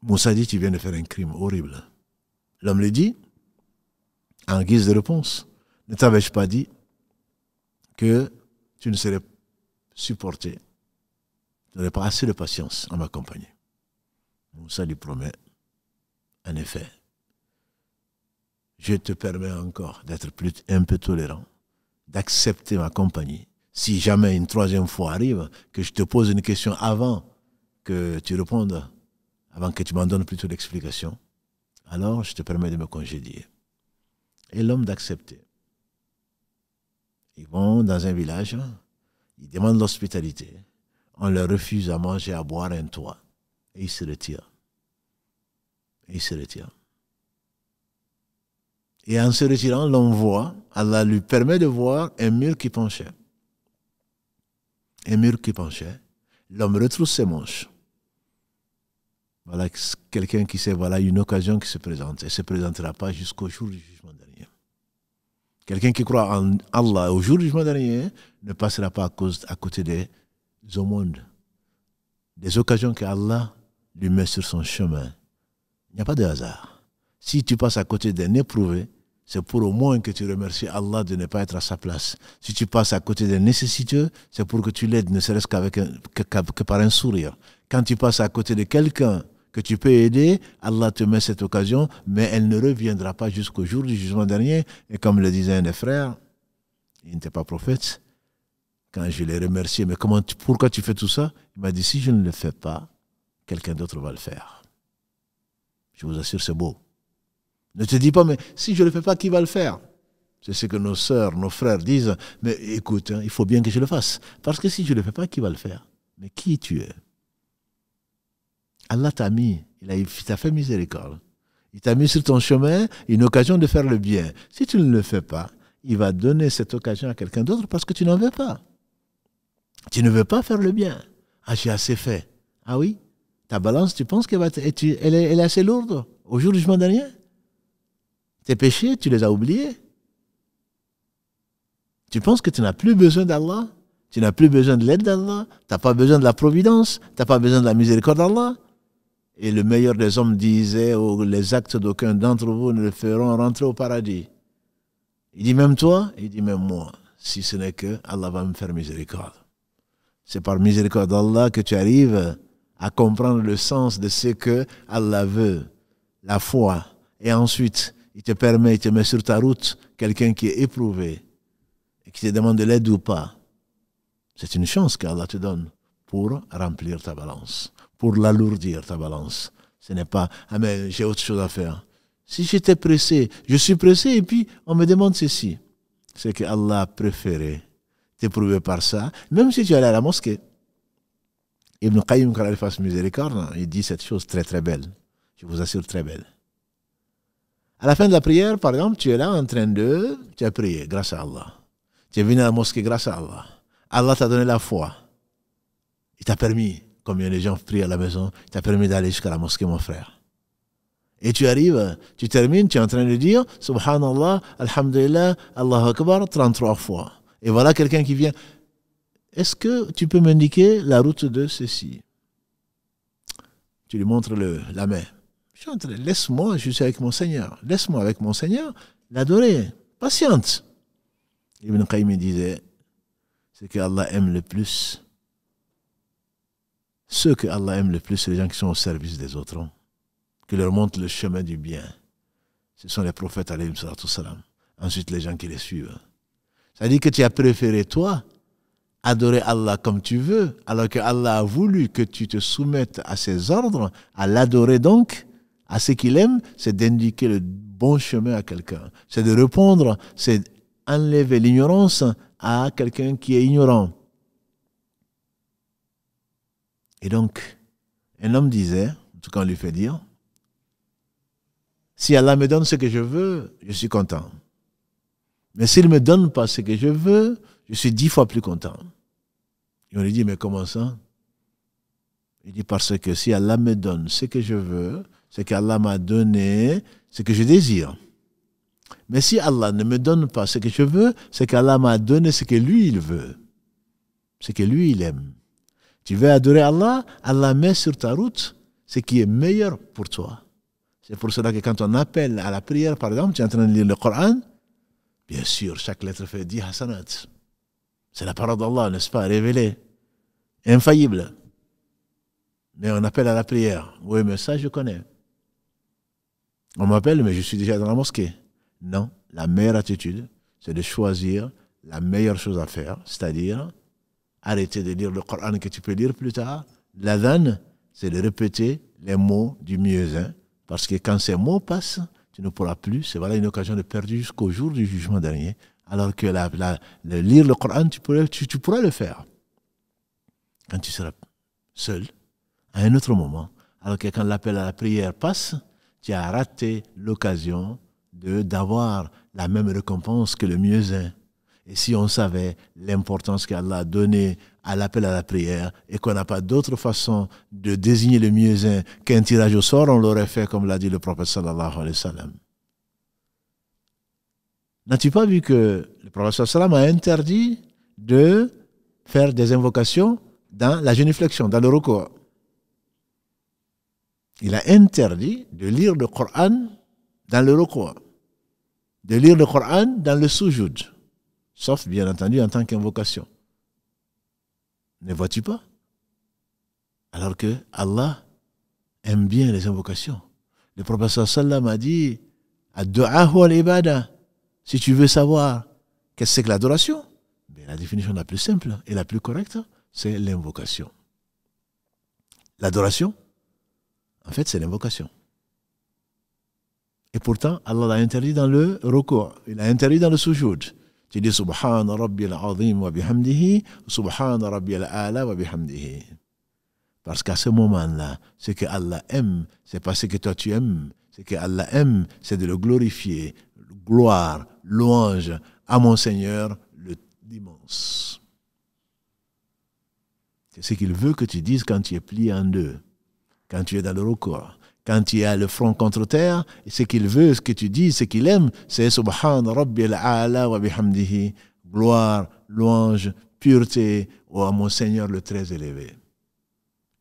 Moussa dit, tu viens de faire un crime horrible. L'homme lui dit, en guise de réponse. Ne t'avais-je pas dit que tu ne serais supporté, tu n'aurais pas assez de patience à m'accompagner Ça lui promet, en effet, je te permets encore d'être plus, un peu tolérant, d'accepter ma compagnie. Si jamais une troisième fois arrive, que je te pose une question avant que tu répondes, avant que tu m'en donnes plutôt l'explication, alors je te permets de me congédier et l'homme d'accepter. Ils vont dans un village, hein. ils demandent l'hospitalité. On leur refuse à manger, à boire un toit. Et ils se retirent. Et ils se retirent. Et en se retirant, l'on voit, Allah lui permet de voir un mur qui penchait. Un mur qui penchait. L'homme retrouve ses manches. Voilà quelqu'un qui sait, voilà une occasion qui se présente. Et ne se présentera pas jusqu'au jour du jugement Quelqu'un qui croit en Allah au jour du jugement dernier ne passera pas à, côté des au monde, des occasions que Allah lui met sur son chemin. Il n'y a pas de hasard. Si tu passes à côté d'un éprouvé, c'est pour au moins que tu remercies Allah de ne pas être à sa place. Si tu passes à côté d'un nécessiteux, c'est pour que tu l'aides, ne serait-ce qu'avec que par un sourire. Quand tu passes à côté de quelqu'un que tu peux aider, Allah te met cette occasion, mais elle ne reviendra pas jusqu'au jour du jugement dernier. Et comme le disait un des frères, il n'était pas prophète, quand je l'ai remercié, mais comment pourquoi tu fais tout ça Il m'a dit, si je ne le fais pas, quelqu'un d'autre va le faire. Je vous assure, c'est beau. Ne te dis pas, mais si je ne le fais pas, qui va le faire C'est ce que nos sœurs, nos frères disent, mais écoute, hein, il faut bien que je le fasse. Parce que si je ne le fais pas, qui va le faire Mais qui tu es Allah t'a mis, il t'a fait miséricorde. Il t'a mis sur ton chemin une occasion de faire le bien. Si tu ne le fais pas, il va donner cette occasion à quelqu'un d'autre parce que tu n'en veux pas. Tu ne veux pas faire le bien. Ah, j'ai assez fait. Ah oui Ta balance, tu penses qu'elle est, elle est assez lourde au jour du jugement dernier Tes péchés, tu les as oubliés. Tu penses que tu n'as plus besoin d'Allah Tu n'as plus besoin de l'aide d'Allah Tu n'as pas besoin de la providence Tu n'as pas besoin de la miséricorde d'Allah et le meilleur des hommes disait, oh, les actes d'aucun d'entre vous ne le feront rentrer au paradis. Il dit, même toi Il dit, même moi. Si ce n'est que Allah va me faire miséricorde. C'est par miséricorde d'Allah que tu arrives à comprendre le sens de ce que Allah veut, la foi. Et ensuite, il te permet, il te met sur ta route quelqu'un qui est éprouvé et qui te demande de l'aide ou pas. C'est une chance qu'Allah te donne pour remplir ta balance pour l'alourdir, ta balance. Ce n'est pas, ah mais j'ai autre chose à faire. Si j'étais pressé, je suis pressé et puis on me demande ceci. C'est que Allah a préféré t'éprouver par ça, même si tu allais à la mosquée. Ibn Qayyim, quand il fasse miséricorde, hein, il dit cette chose très très belle. Je vous assure, très belle. À la fin de la prière, par exemple, tu es là en train de. Tu as prié grâce à Allah. Tu es venu à la mosquée grâce à Allah. Allah t'a donné la foi. Il t'a permis combien les gens prient à la maison, tu as permis d'aller jusqu'à la mosquée, mon frère. Et tu arrives, tu termines, tu es en train de dire Subhanallah, Alhamdulillah, Allah Akbar 33 fois. Et voilà quelqu'un qui vient. Est-ce que tu peux m'indiquer la route de ceci Tu lui montres la main. Je suis en train de Laisse-moi, je suis avec mon Seigneur. Laisse-moi avec mon Seigneur l'adorer. Patiente. Ibn Qayyim disait ce que Allah aime le plus, ceux que Allah aime le plus, c'est les gens qui sont au service des autres, hein. qui leur montrent le chemin du bien. Ce sont les prophètes, tout salam. Ensuite, les gens qui les suivent. Ça dit que tu as préféré, toi, adorer Allah comme tu veux, alors que Allah a voulu que tu te soumettes à ses ordres, à l'adorer donc, à ce qu'il aime, c'est d'indiquer le bon chemin à quelqu'un. C'est de répondre, c'est enlever l'ignorance à quelqu'un qui est ignorant. Et donc, un homme disait, en tout cas on lui fait dire, si Allah me donne ce que je veux, je suis content. Mais s'il ne me donne pas ce que je veux, je suis dix fois plus content. Et on lui dit, mais comment ça Il dit, parce que si Allah me donne ce que je veux, c'est qu'Allah m'a donné, ce que je désire. Mais si Allah ne me donne pas ce que je veux, c'est qu'Allah m'a donné ce que lui, il veut, ce que lui, il aime. Tu veux adorer Allah, Allah met sur ta route ce qui est meilleur pour toi. C'est pour cela que quand on appelle à la prière, par exemple, tu es en train de lire le Coran, bien sûr, chaque lettre fait 10 hasanat. C'est la parole d'Allah, n'est-ce pas, révélée, infaillible. Mais on appelle à la prière. Oui, mais ça, je connais. On m'appelle, mais je suis déjà dans la mosquée. Non, la meilleure attitude, c'est de choisir la meilleure chose à faire, c'est-à-dire arrêter de lire le Coran que tu peux lire plus tard. L'adhan, c'est de répéter les mots du mieux. Hein. Parce que quand ces mots passent, tu ne pourras plus. C'est voilà une occasion de perdre jusqu'au jour du jugement dernier. Alors que le lire le Coran, tu, pourras, tu, le faire. Quand tu seras seul, à un autre moment. Alors que quand l'appel à la prière passe, tu as raté l'occasion d'avoir la même récompense que le mieux hein. Et si on savait l'importance qu'Allah a donnée à l'appel à la prière et qu'on n'a pas d'autre façon de désigner le mieux qu'un tirage au sort, on l'aurait fait comme l'a dit le prophète sallallahu alayhi wa sallam. N'as-tu pas vu que le prophète sallallahu alayhi wa sallam a interdit de faire des invocations dans la génuflexion, dans le recours Il a interdit de lire le Coran dans le recours, de lire le Coran dans le soujoud sauf bien entendu en tant qu'invocation. Ne vois-tu pas Alors que Allah aime bien les invocations. Le professeur sallam a dit al-ibada. Si tu veux savoir qu'est-ce que c'est que l'adoration, ben, la définition la plus simple et la plus correcte, c'est l'invocation. L'adoration, en fait, c'est l'invocation. Et pourtant, Allah l'a interdit dans le recours, il l'a interdit dans le sujoud. Tu dis Rabbi al Azim wa bihamdihi, Rabbi al wa bihamdihi. Parce qu'à ce moment-là, ce que Allah aime, c'est pas ce que toi tu aimes. Ce que Allah aime, c'est de le glorifier. Gloire, louange à mon Seigneur, le dimanche. C'est ce qu'il veut que tu dises quand tu es plié en deux, quand tu es dans le recours quand il y a le front contre terre, ce qu'il veut, ce que tu dis, ce qu'il aime, c'est Subhan Rabbil A'la wa bihamdihi, gloire, louange, pureté, ou à mon Seigneur le très élevé.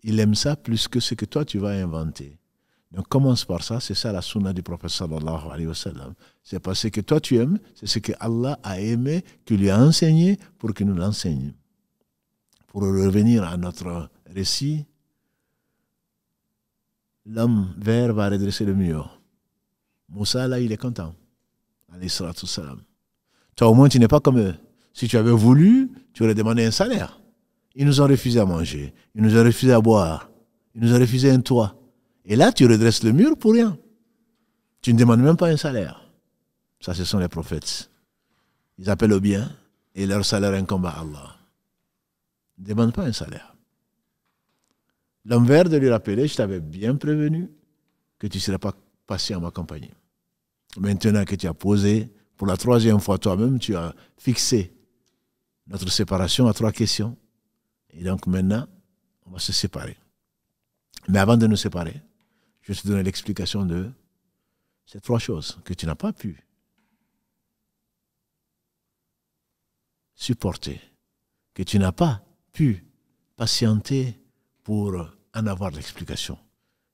Il aime ça plus que ce que toi tu vas inventer. Donc commence par ça, c'est ça la sunna du prophète sallallahu alayhi wa sallam. C'est ce que toi tu aimes, c'est ce que Allah a aimé, qu'il lui a enseigné pour qu'il nous l'enseigne. Pour revenir à notre récit, l'homme vert va redresser le mur. Moussa, là, il est content. Alayhi salam. Toi, au moins, tu n'es pas comme eux. Si tu avais voulu, tu aurais demandé un salaire. Ils nous ont refusé à manger. Ils nous ont refusé à boire. Ils nous ont refusé un toit. Et là, tu redresses le mur pour rien. Tu ne demandes même pas un salaire. Ça, ce sont les prophètes. Ils appellent au bien et leur salaire incombe à Allah. Ne demande pas un salaire l'envers de lui rappeler, je t'avais bien prévenu que tu ne serais pas passé à compagnie. Maintenant que tu as posé, pour la troisième fois toi-même, tu as fixé notre séparation à trois questions. Et donc maintenant, on va se séparer. Mais avant de nous séparer, je vais te donner l'explication de ces trois choses que tu n'as pas pu supporter, que tu n'as pas pu patienter pour en avoir l'explication.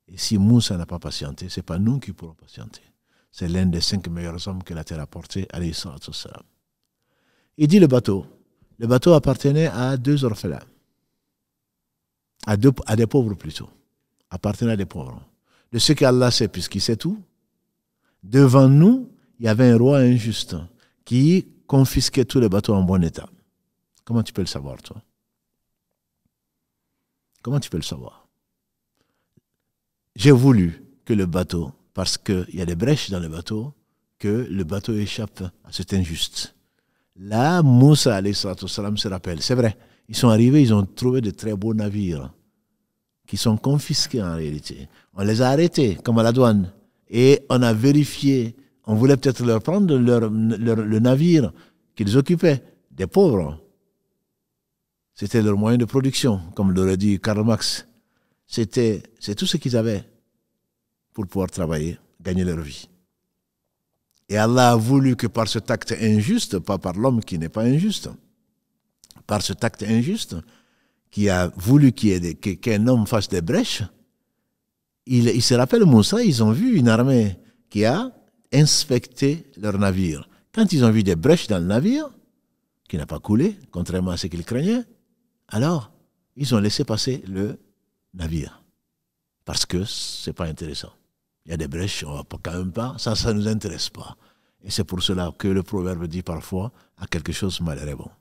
Et si Moussa n'a pas patienté, c'est pas nous qui pourrons patienter. C'est l'un des cinq meilleurs hommes que la terre a porté, tout ça Il dit le bateau. Le bateau appartenait à deux orphelins, à, deux, à des pauvres plutôt, appartenait à des pauvres. De ce qu'Allah sait, puisqu'il sait tout, devant nous, il y avait un roi injuste qui confisquait tous les bateaux en bon état. Comment tu peux le savoir, toi Comment tu peux le savoir j'ai voulu que le bateau, parce qu'il y a des brèches dans le bateau, que le bateau échappe à cet injuste. Là, Moussa salam se rappelle, c'est vrai, ils sont arrivés, ils ont trouvé de très beaux navires qui sont confisqués en réalité. On les a arrêtés, comme à la douane, et on a vérifié. On voulait peut-être leur prendre le navire qu'ils occupaient, des pauvres. Hein. C'était leur moyen de production, comme l'aurait dit Karl Marx. C'était, c'est tout ce qu'ils avaient pour pouvoir travailler, gagner leur vie. Et Allah a voulu que par cet acte injuste, pas par l'homme qui n'est pas injuste, par cet acte injuste, qui a voulu qu'un homme fasse des brèches, il, il, se rappelle Moussa, ils ont vu une armée qui a inspecté leur navire. Quand ils ont vu des brèches dans le navire, qui n'a pas coulé, contrairement à ce qu'ils craignaient, alors ils ont laissé passer le navire. Parce que ce n'est pas intéressant. Il y a des brèches, on ne va quand même pas, ça, ça ne nous intéresse pas. Et c'est pour cela que le proverbe dit parfois à quelque chose malheureusement. Bon.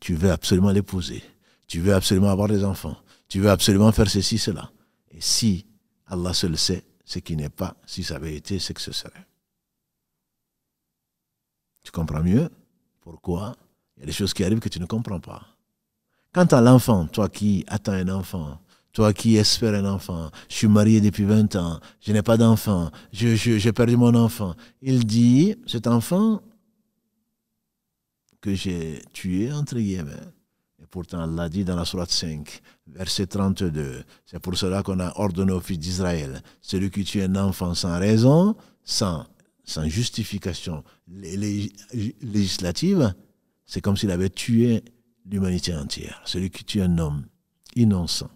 Tu veux absolument l'épouser, tu veux absolument avoir des enfants, tu veux absolument faire ceci, cela. Et si Allah seul sait, ce qui n'est pas, si ça avait été, c'est que ce serait. Tu comprends mieux pourquoi il y a des choses qui arrivent que tu ne comprends pas. Quant à l'enfant, toi qui attends un enfant, toi qui espères un enfant, je suis marié depuis 20 ans, je n'ai pas d'enfant, j'ai perdu mon enfant. Il dit, cet enfant que j'ai tué, entre guillemets, et pourtant l'a dit dans la Sourate 5, verset 32, c'est pour cela qu'on a ordonné au fils d'Israël, celui qui tue un enfant sans raison, sans, sans justification législative, c'est comme s'il avait tué l'humanité entière, celui qui tue un homme innocent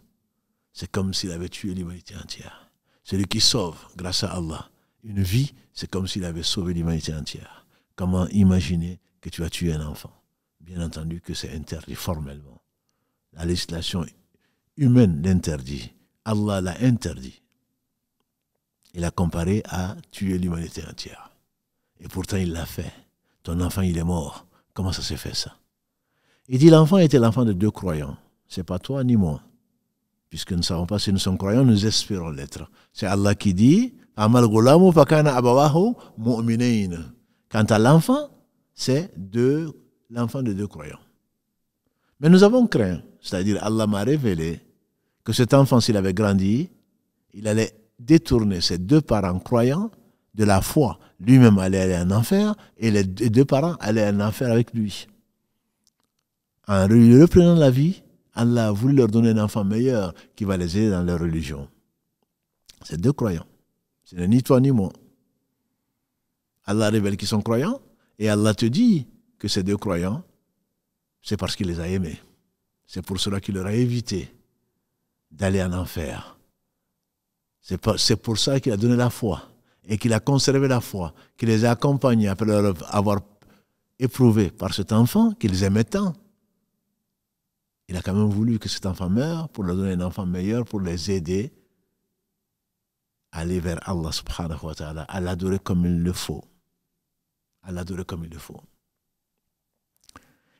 c'est comme s'il avait tué l'humanité entière. Celui qui sauve, grâce à Allah, une vie, c'est comme s'il avait sauvé l'humanité entière. Comment imaginer que tu as tué un enfant Bien entendu que c'est interdit formellement. La législation humaine l'interdit. Allah l'a interdit. Il a comparé à tuer l'humanité entière. Et pourtant, il l'a fait. Ton enfant, il est mort. Comment ça s'est fait ça Il dit l'enfant était l'enfant de deux croyants. C'est pas toi ni moi puisque nous ne savons pas si nous sommes croyants, nous espérons l'être. C'est Allah qui dit Quant à l'enfant, c'est l'enfant de deux croyants. Mais nous avons craint, c'est-à-dire Allah m'a révélé que cet enfant, s'il avait grandi, il allait détourner ses deux parents croyants de la foi. Lui-même allait aller en enfer et les deux parents allaient en enfer avec lui. En lui reprenant la vie, Allah a voulu leur donner un enfant meilleur qui va les aider dans leur religion. C'est deux croyants. Ce n'est ni toi ni moi. Allah révèle qu'ils sont croyants et Allah te dit que ces deux croyants, c'est parce qu'il les a aimés. C'est pour cela qu'il leur a évité d'aller en enfer. C'est pour ça qu'il a donné la foi et qu'il a conservé la foi, qu'il les a accompagnés après leur avoir éprouvé par cet enfant qu'ils aimaient tant. Il a quand même voulu que cet enfant meure pour leur donner un enfant meilleur, pour les aider à aller vers Allah subhanahu wa ta'ala, à l'adorer comme il le faut. À l'adorer comme il le faut.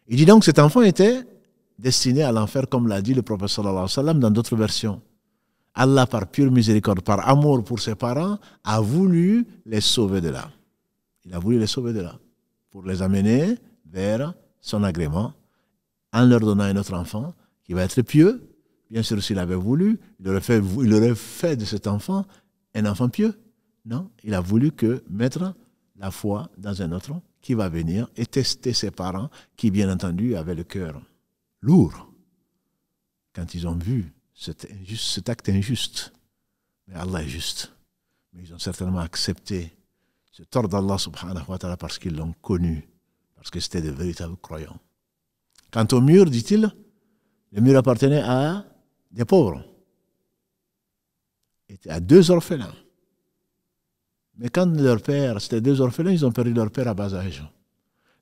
Il dit donc que cet enfant était destiné à l'enfer, comme l'a dit le prophète sallallahu alayhi wa sallam dans d'autres versions. Allah, par pure miséricorde, par amour pour ses parents, a voulu les sauver de là. Il a voulu les sauver de là, pour les amener vers son agrément, en leur donnant un autre enfant qui va être pieux. Bien sûr, s'il avait voulu, il aurait, fait, de cet enfant un enfant pieux. Non, il a voulu que mettre la foi dans un autre qui va venir et tester ses parents qui, bien entendu, avaient le cœur lourd quand ils ont vu cet, cet acte injuste. Mais Allah est juste. Mais ils ont certainement accepté ce tort d'Allah subhanahu wa ta'ala parce qu'ils l'ont connu, parce que c'était de véritables croyants. Quant au mur, dit-il, le mur appartenait à des pauvres, à deux orphelins. Mais quand leur père, c'était deux orphelins, ils ont perdu leur père à bas âge.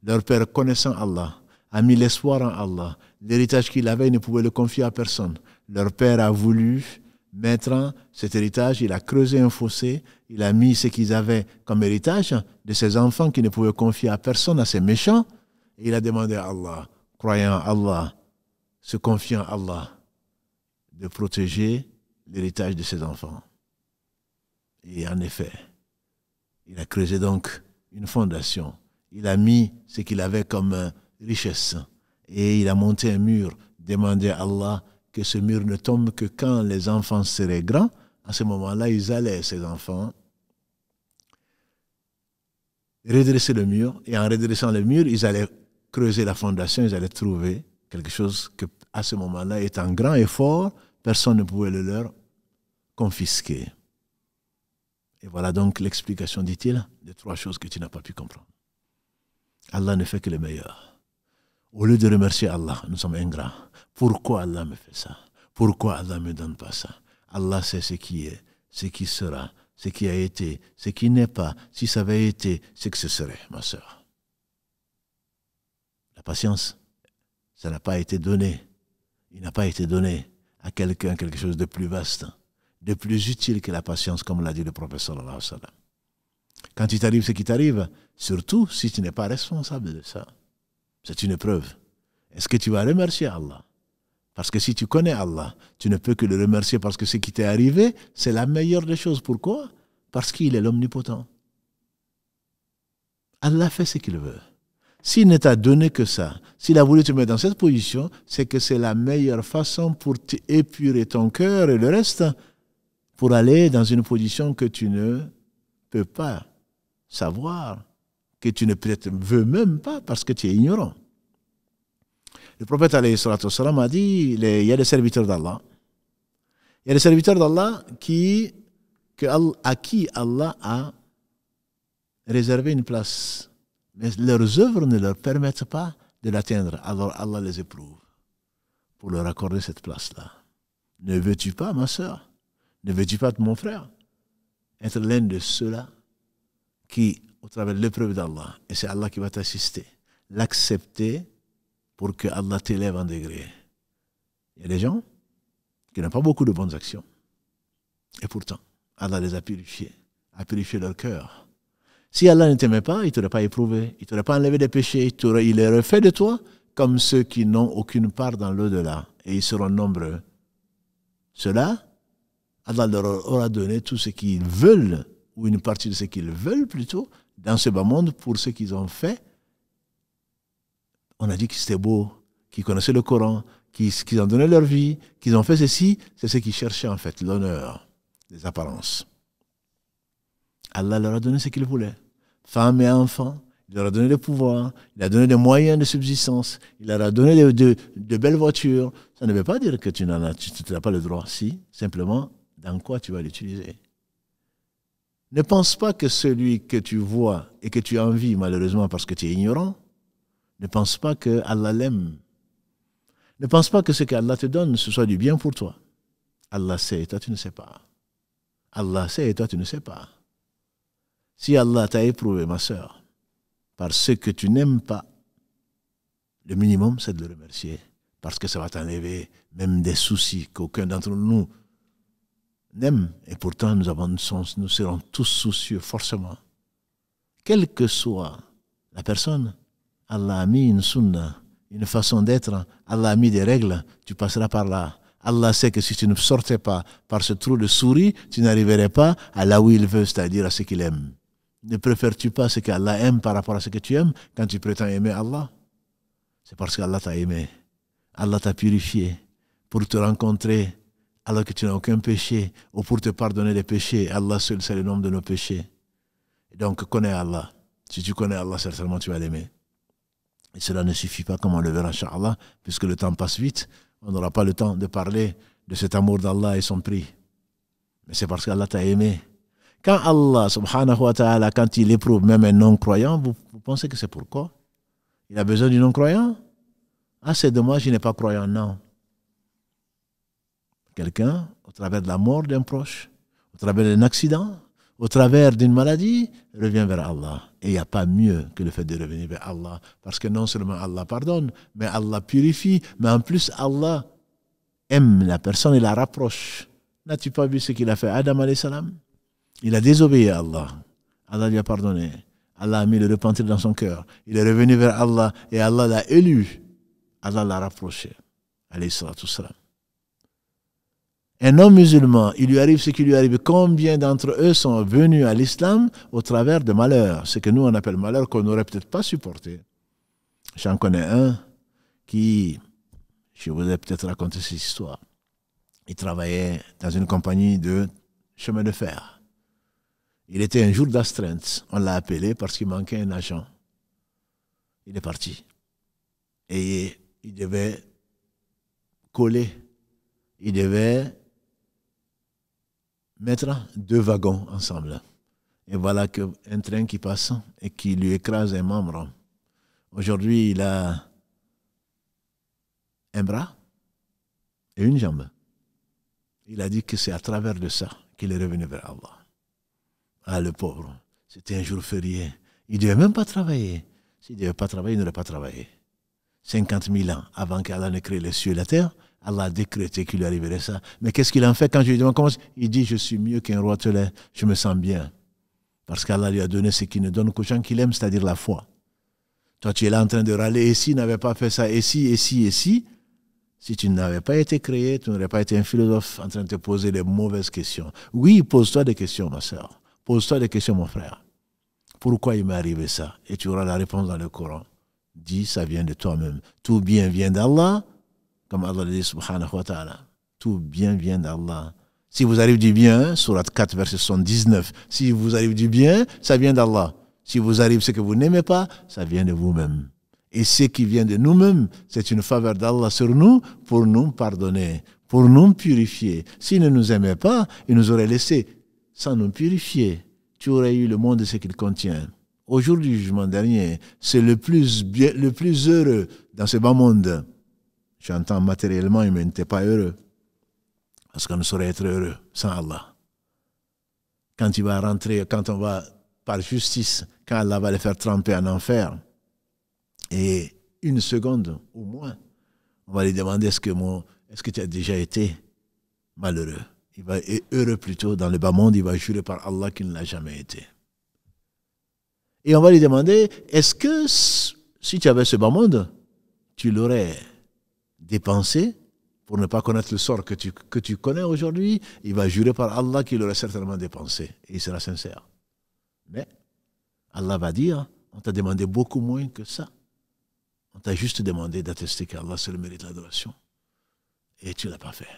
Leur père, connaissant Allah, a mis l'espoir en Allah. L'héritage qu'il avait, il ne pouvait le confier à personne. Leur père a voulu mettre cet héritage, il a creusé un fossé, il a mis ce qu'ils avaient comme héritage de ses enfants qu'ils ne pouvaient confier à personne, à ces méchants, et il a demandé à Allah, croyant à Allah, se confiant à Allah, de protéger l'héritage de ses enfants. Et en effet, il a creusé donc une fondation. Il a mis ce qu'il avait comme euh, richesse. Et il a monté un mur, demandé à Allah que ce mur ne tombe que quand les enfants seraient grands. À ce moment-là, ils allaient, ces enfants, redresser le mur. Et en redressant le mur, ils allaient creuser la fondation, ils allaient trouver quelque chose que, à ce moment-là, étant grand effort, personne ne pouvait le leur confisquer. Et voilà donc l'explication, dit-il, des trois choses que tu n'as pas pu comprendre. Allah ne fait que le meilleur. Au lieu de remercier Allah, nous sommes ingrats. Pourquoi Allah me fait ça Pourquoi Allah ne me donne pas ça Allah sait ce qui est, ce qui sera, ce qui a été, ce qui n'est pas. Si ça avait été, c'est que ce serait, ma soeur patience, ça n'a pas été donné. Il n'a pas été donné à quelqu'un quelque chose de plus vaste, de plus utile que la patience, comme l'a dit le professeur Allah. Quand il t'arrive ce qui t'arrive, surtout si tu n'es pas responsable de ça, c'est une preuve. Est-ce que tu vas remercier Allah Parce que si tu connais Allah, tu ne peux que le remercier parce que ce qui t'est arrivé, c'est la meilleure des choses. Pourquoi Parce qu'il est l'omnipotent. Allah fait ce qu'il veut. S'il ne t'a donné que ça, s'il a voulu te mettre dans cette position, c'est que c'est la meilleure façon pour épurer ton cœur et le reste, pour aller dans une position que tu ne peux pas savoir, que tu ne veux même pas parce que tu es ignorant. Le prophète a dit, il y a des serviteurs d'Allah. Il y a des serviteurs d'Allah qui, à qui Allah a réservé une place mais leurs œuvres ne leur permettent pas de l'atteindre. Alors Allah les éprouve pour leur accorder cette place-là. Ne veux-tu pas, ma soeur, Ne veux-tu pas, mon frère Être l'un de ceux-là qui, au travers de l'épreuve d'Allah, et c'est Allah qui va t'assister, l'accepter pour que Allah t'élève en degré. Il y a des gens qui n'ont pas beaucoup de bonnes actions. Et pourtant, Allah les a purifiés, a purifié leur cœur si Allah ne t'aimait pas, il ne t'aurait pas éprouvé, il ne t'aurait pas enlevé des péchés, il, il les refait de toi comme ceux qui n'ont aucune part dans l'au-delà, et ils seront nombreux. Cela, Allah leur aura donné tout ce qu'ils veulent, ou une partie de ce qu'ils veulent plutôt, dans ce bas monde pour ce qu'ils ont fait. On a dit qu'ils étaient beau, qu'ils connaissaient le Coran, qu'ils ont donné leur vie, qu'ils ont fait ceci, c'est ce qu'ils cherchaient en fait, l'honneur, les apparences. Allah leur a donné ce qu'ils voulaient femmes et enfants. Il leur a donné le pouvoir, il a donné des moyens de subsistance, il leur a donné de, belles voitures. Ça ne veut pas dire que tu n'en as, tu, pas le droit. Si, simplement, dans quoi tu vas l'utiliser. Ne pense pas que celui que tu vois et que tu envies, malheureusement parce que tu es ignorant, ne pense pas que Allah l'aime. Ne pense pas que ce qu'Allah te donne, ce soit du bien pour toi. Allah sait et toi tu ne sais pas. Allah sait et toi tu ne sais pas. Si Allah t'a éprouvé, ma sœur, par ce que tu n'aimes pas, le minimum, c'est de le remercier, parce que ça va t'enlever même des soucis qu'aucun d'entre nous n'aime. Et pourtant, nous, avons, sens, nous serons tous soucieux, forcément. Quelle que soit la personne, Allah a mis une sunna, une façon d'être, Allah a mis des règles, tu passeras par là. Allah sait que si tu ne sortais pas par ce trou de souris, tu n'arriverais pas à là où il veut, c'est-à-dire à ce qu'il aime. Ne préfères-tu pas ce qu'Allah aime par rapport à ce que tu aimes quand tu prétends aimer Allah C'est parce qu'Allah t'a aimé. Allah t'a purifié pour te rencontrer alors que tu n'as aucun péché ou pour te pardonner des péchés. Allah seul sait le nombre de nos péchés. Donc connais Allah. Si tu connais Allah, certainement tu vas l'aimer. Et cela ne suffit pas, comme on le verra, Inch'Allah, puisque le temps passe vite. On n'aura pas le temps de parler de cet amour d'Allah et son prix. Mais c'est parce qu'Allah t'a aimé quand Allah, subhanahu wa ta'ala, quand il éprouve même un non-croyant, vous, pensez que c'est pourquoi Il a besoin du non-croyant Ah, c'est dommage, je n'ai pas croyant, non. Quelqu'un, au travers de la mort d'un proche, au travers d'un accident, au travers d'une maladie, revient vers Allah. Et il n'y a pas mieux que le fait de revenir vers Allah. Parce que non seulement Allah pardonne, mais Allah purifie, mais en plus Allah aime la personne et la rapproche. N'as-tu pas vu ce qu'il a fait Adam salam il a désobéi à Allah. Allah lui a pardonné. Allah a mis le repentir dans son cœur. Il est revenu vers Allah et Allah l'a élu. Allah l'a rapproché. Alayhi tout cela. Un homme musulman, il lui arrive ce qui lui arrive. Combien d'entre eux sont venus à l'islam au travers de malheurs, ce que nous on appelle malheur qu'on n'aurait peut-être pas supporté. J'en connais un qui, je vous ai peut-être raconté cette histoire, il travaillait dans une compagnie de chemin de fer. Il était un jour d'astreinte. On l'a appelé parce qu'il manquait un agent. Il est parti. Et il devait coller. Il devait mettre deux wagons ensemble. Et voilà qu'un un train qui passe et qui lui écrase un membre. Aujourd'hui, il a un bras et une jambe. Il a dit que c'est à travers de ça qu'il est revenu vers Allah. Ah, le pauvre, c'était un jour férié. Il ne devait même pas travailler. S'il ne devait pas travailler, il n'aurait pas travaillé. 50 000 ans avant qu'Allah ne crée les cieux et la terre, Allah a décrété qu'il lui arriverait ça. Mais qu'est-ce qu'il en fait quand je lui demande comment Il dit Je suis mieux qu'un roi telet. je me sens bien. Parce qu'Allah lui a donné ce qu'il ne donne qu'aux gens qu'il aime, c'est-à-dire la foi. Toi, tu es là en train de râler, et si n'avait pas fait ça, et si, et si, et si. Si tu n'avais pas été créé, tu n'aurais pas été un philosophe en train de te poser les mauvaises questions. Oui, pose-toi des questions, ma sœur. Pose-toi des questions, mon frère. Pourquoi il m'est arrivé ça Et tu auras la réponse dans le Coran. Dis, ça vient de toi-même. Tout bien vient d'Allah, comme Allah dit, subhanahu wa ta'ala. Tout bien vient d'Allah. Si vous arrive du bien, surat 4, verset 79, si vous arrive du bien, ça vient d'Allah. Si vous arrivez ce que vous n'aimez pas, ça vient de vous-même. Et ce qui vient de nous-mêmes, c'est une faveur d'Allah sur nous pour nous pardonner, pour nous purifier. S'il ne nous aimait pas, il nous aurait laissé sans nous purifier, tu aurais eu le monde et ce qu'il contient. Au jour du jugement dernier, c'est le plus, le plus heureux dans ce bas monde. J'entends matériellement, il n'était pas heureux. Parce qu'on ne saurait être heureux sans Allah. Quand il va rentrer, quand on va par justice, quand Allah va le faire tremper en enfer, et une seconde au moins, on va lui demander ce que, est-ce que tu as déjà été malheureux il va être heureux plutôt dans le bas monde, il va jurer par Allah qu'il ne l'a jamais été. Et on va lui demander, est-ce que si tu avais ce bas monde, tu l'aurais dépensé pour ne pas connaître le sort que tu, que tu connais aujourd'hui, il va jurer par Allah qu'il l'aurait certainement dépensé. Et il sera sincère. Mais Allah va dire, on t'a demandé beaucoup moins que ça. On t'a juste demandé d'attester qu'Allah le mérite l'adoration. Et tu ne l'as pas fait.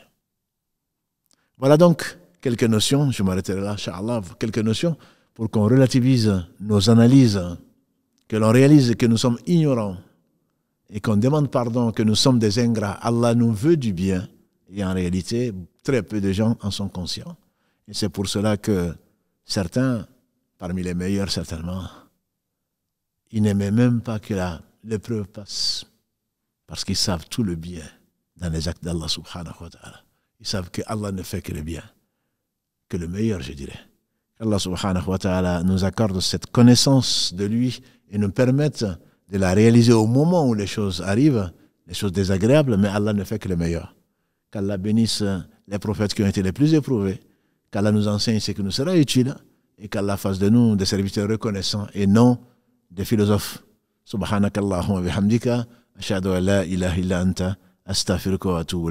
Voilà donc quelques notions, je m'arrêterai là, Inch'Allah, quelques notions pour qu'on relativise nos analyses, que l'on réalise que nous sommes ignorants et qu'on demande pardon, que nous sommes des ingrats. Allah nous veut du bien et en réalité, très peu de gens en sont conscients. Et c'est pour cela que certains, parmi les meilleurs certainement, ils n'aimaient même pas que l'épreuve passe parce qu'ils savent tout le bien dans les actes d'Allah subhanahu wa ta'ala ils savent que Allah ne fait que le bien, que le meilleur, je dirais. Allah subhanahu wa ta'ala nous accorde cette connaissance de lui et nous permette de la réaliser au moment où les choses arrivent, les choses désagréables, mais Allah ne fait que le meilleur. Qu'Allah bénisse les prophètes qui ont été les plus éprouvés, qu'Allah nous enseigne ce qui nous sera utile et qu'Allah fasse de nous des serviteurs reconnaissants et non des philosophes. Subhanakallahumma bihamdika, ashhadu an ilaha illa anta, astaghfiruka wa atubu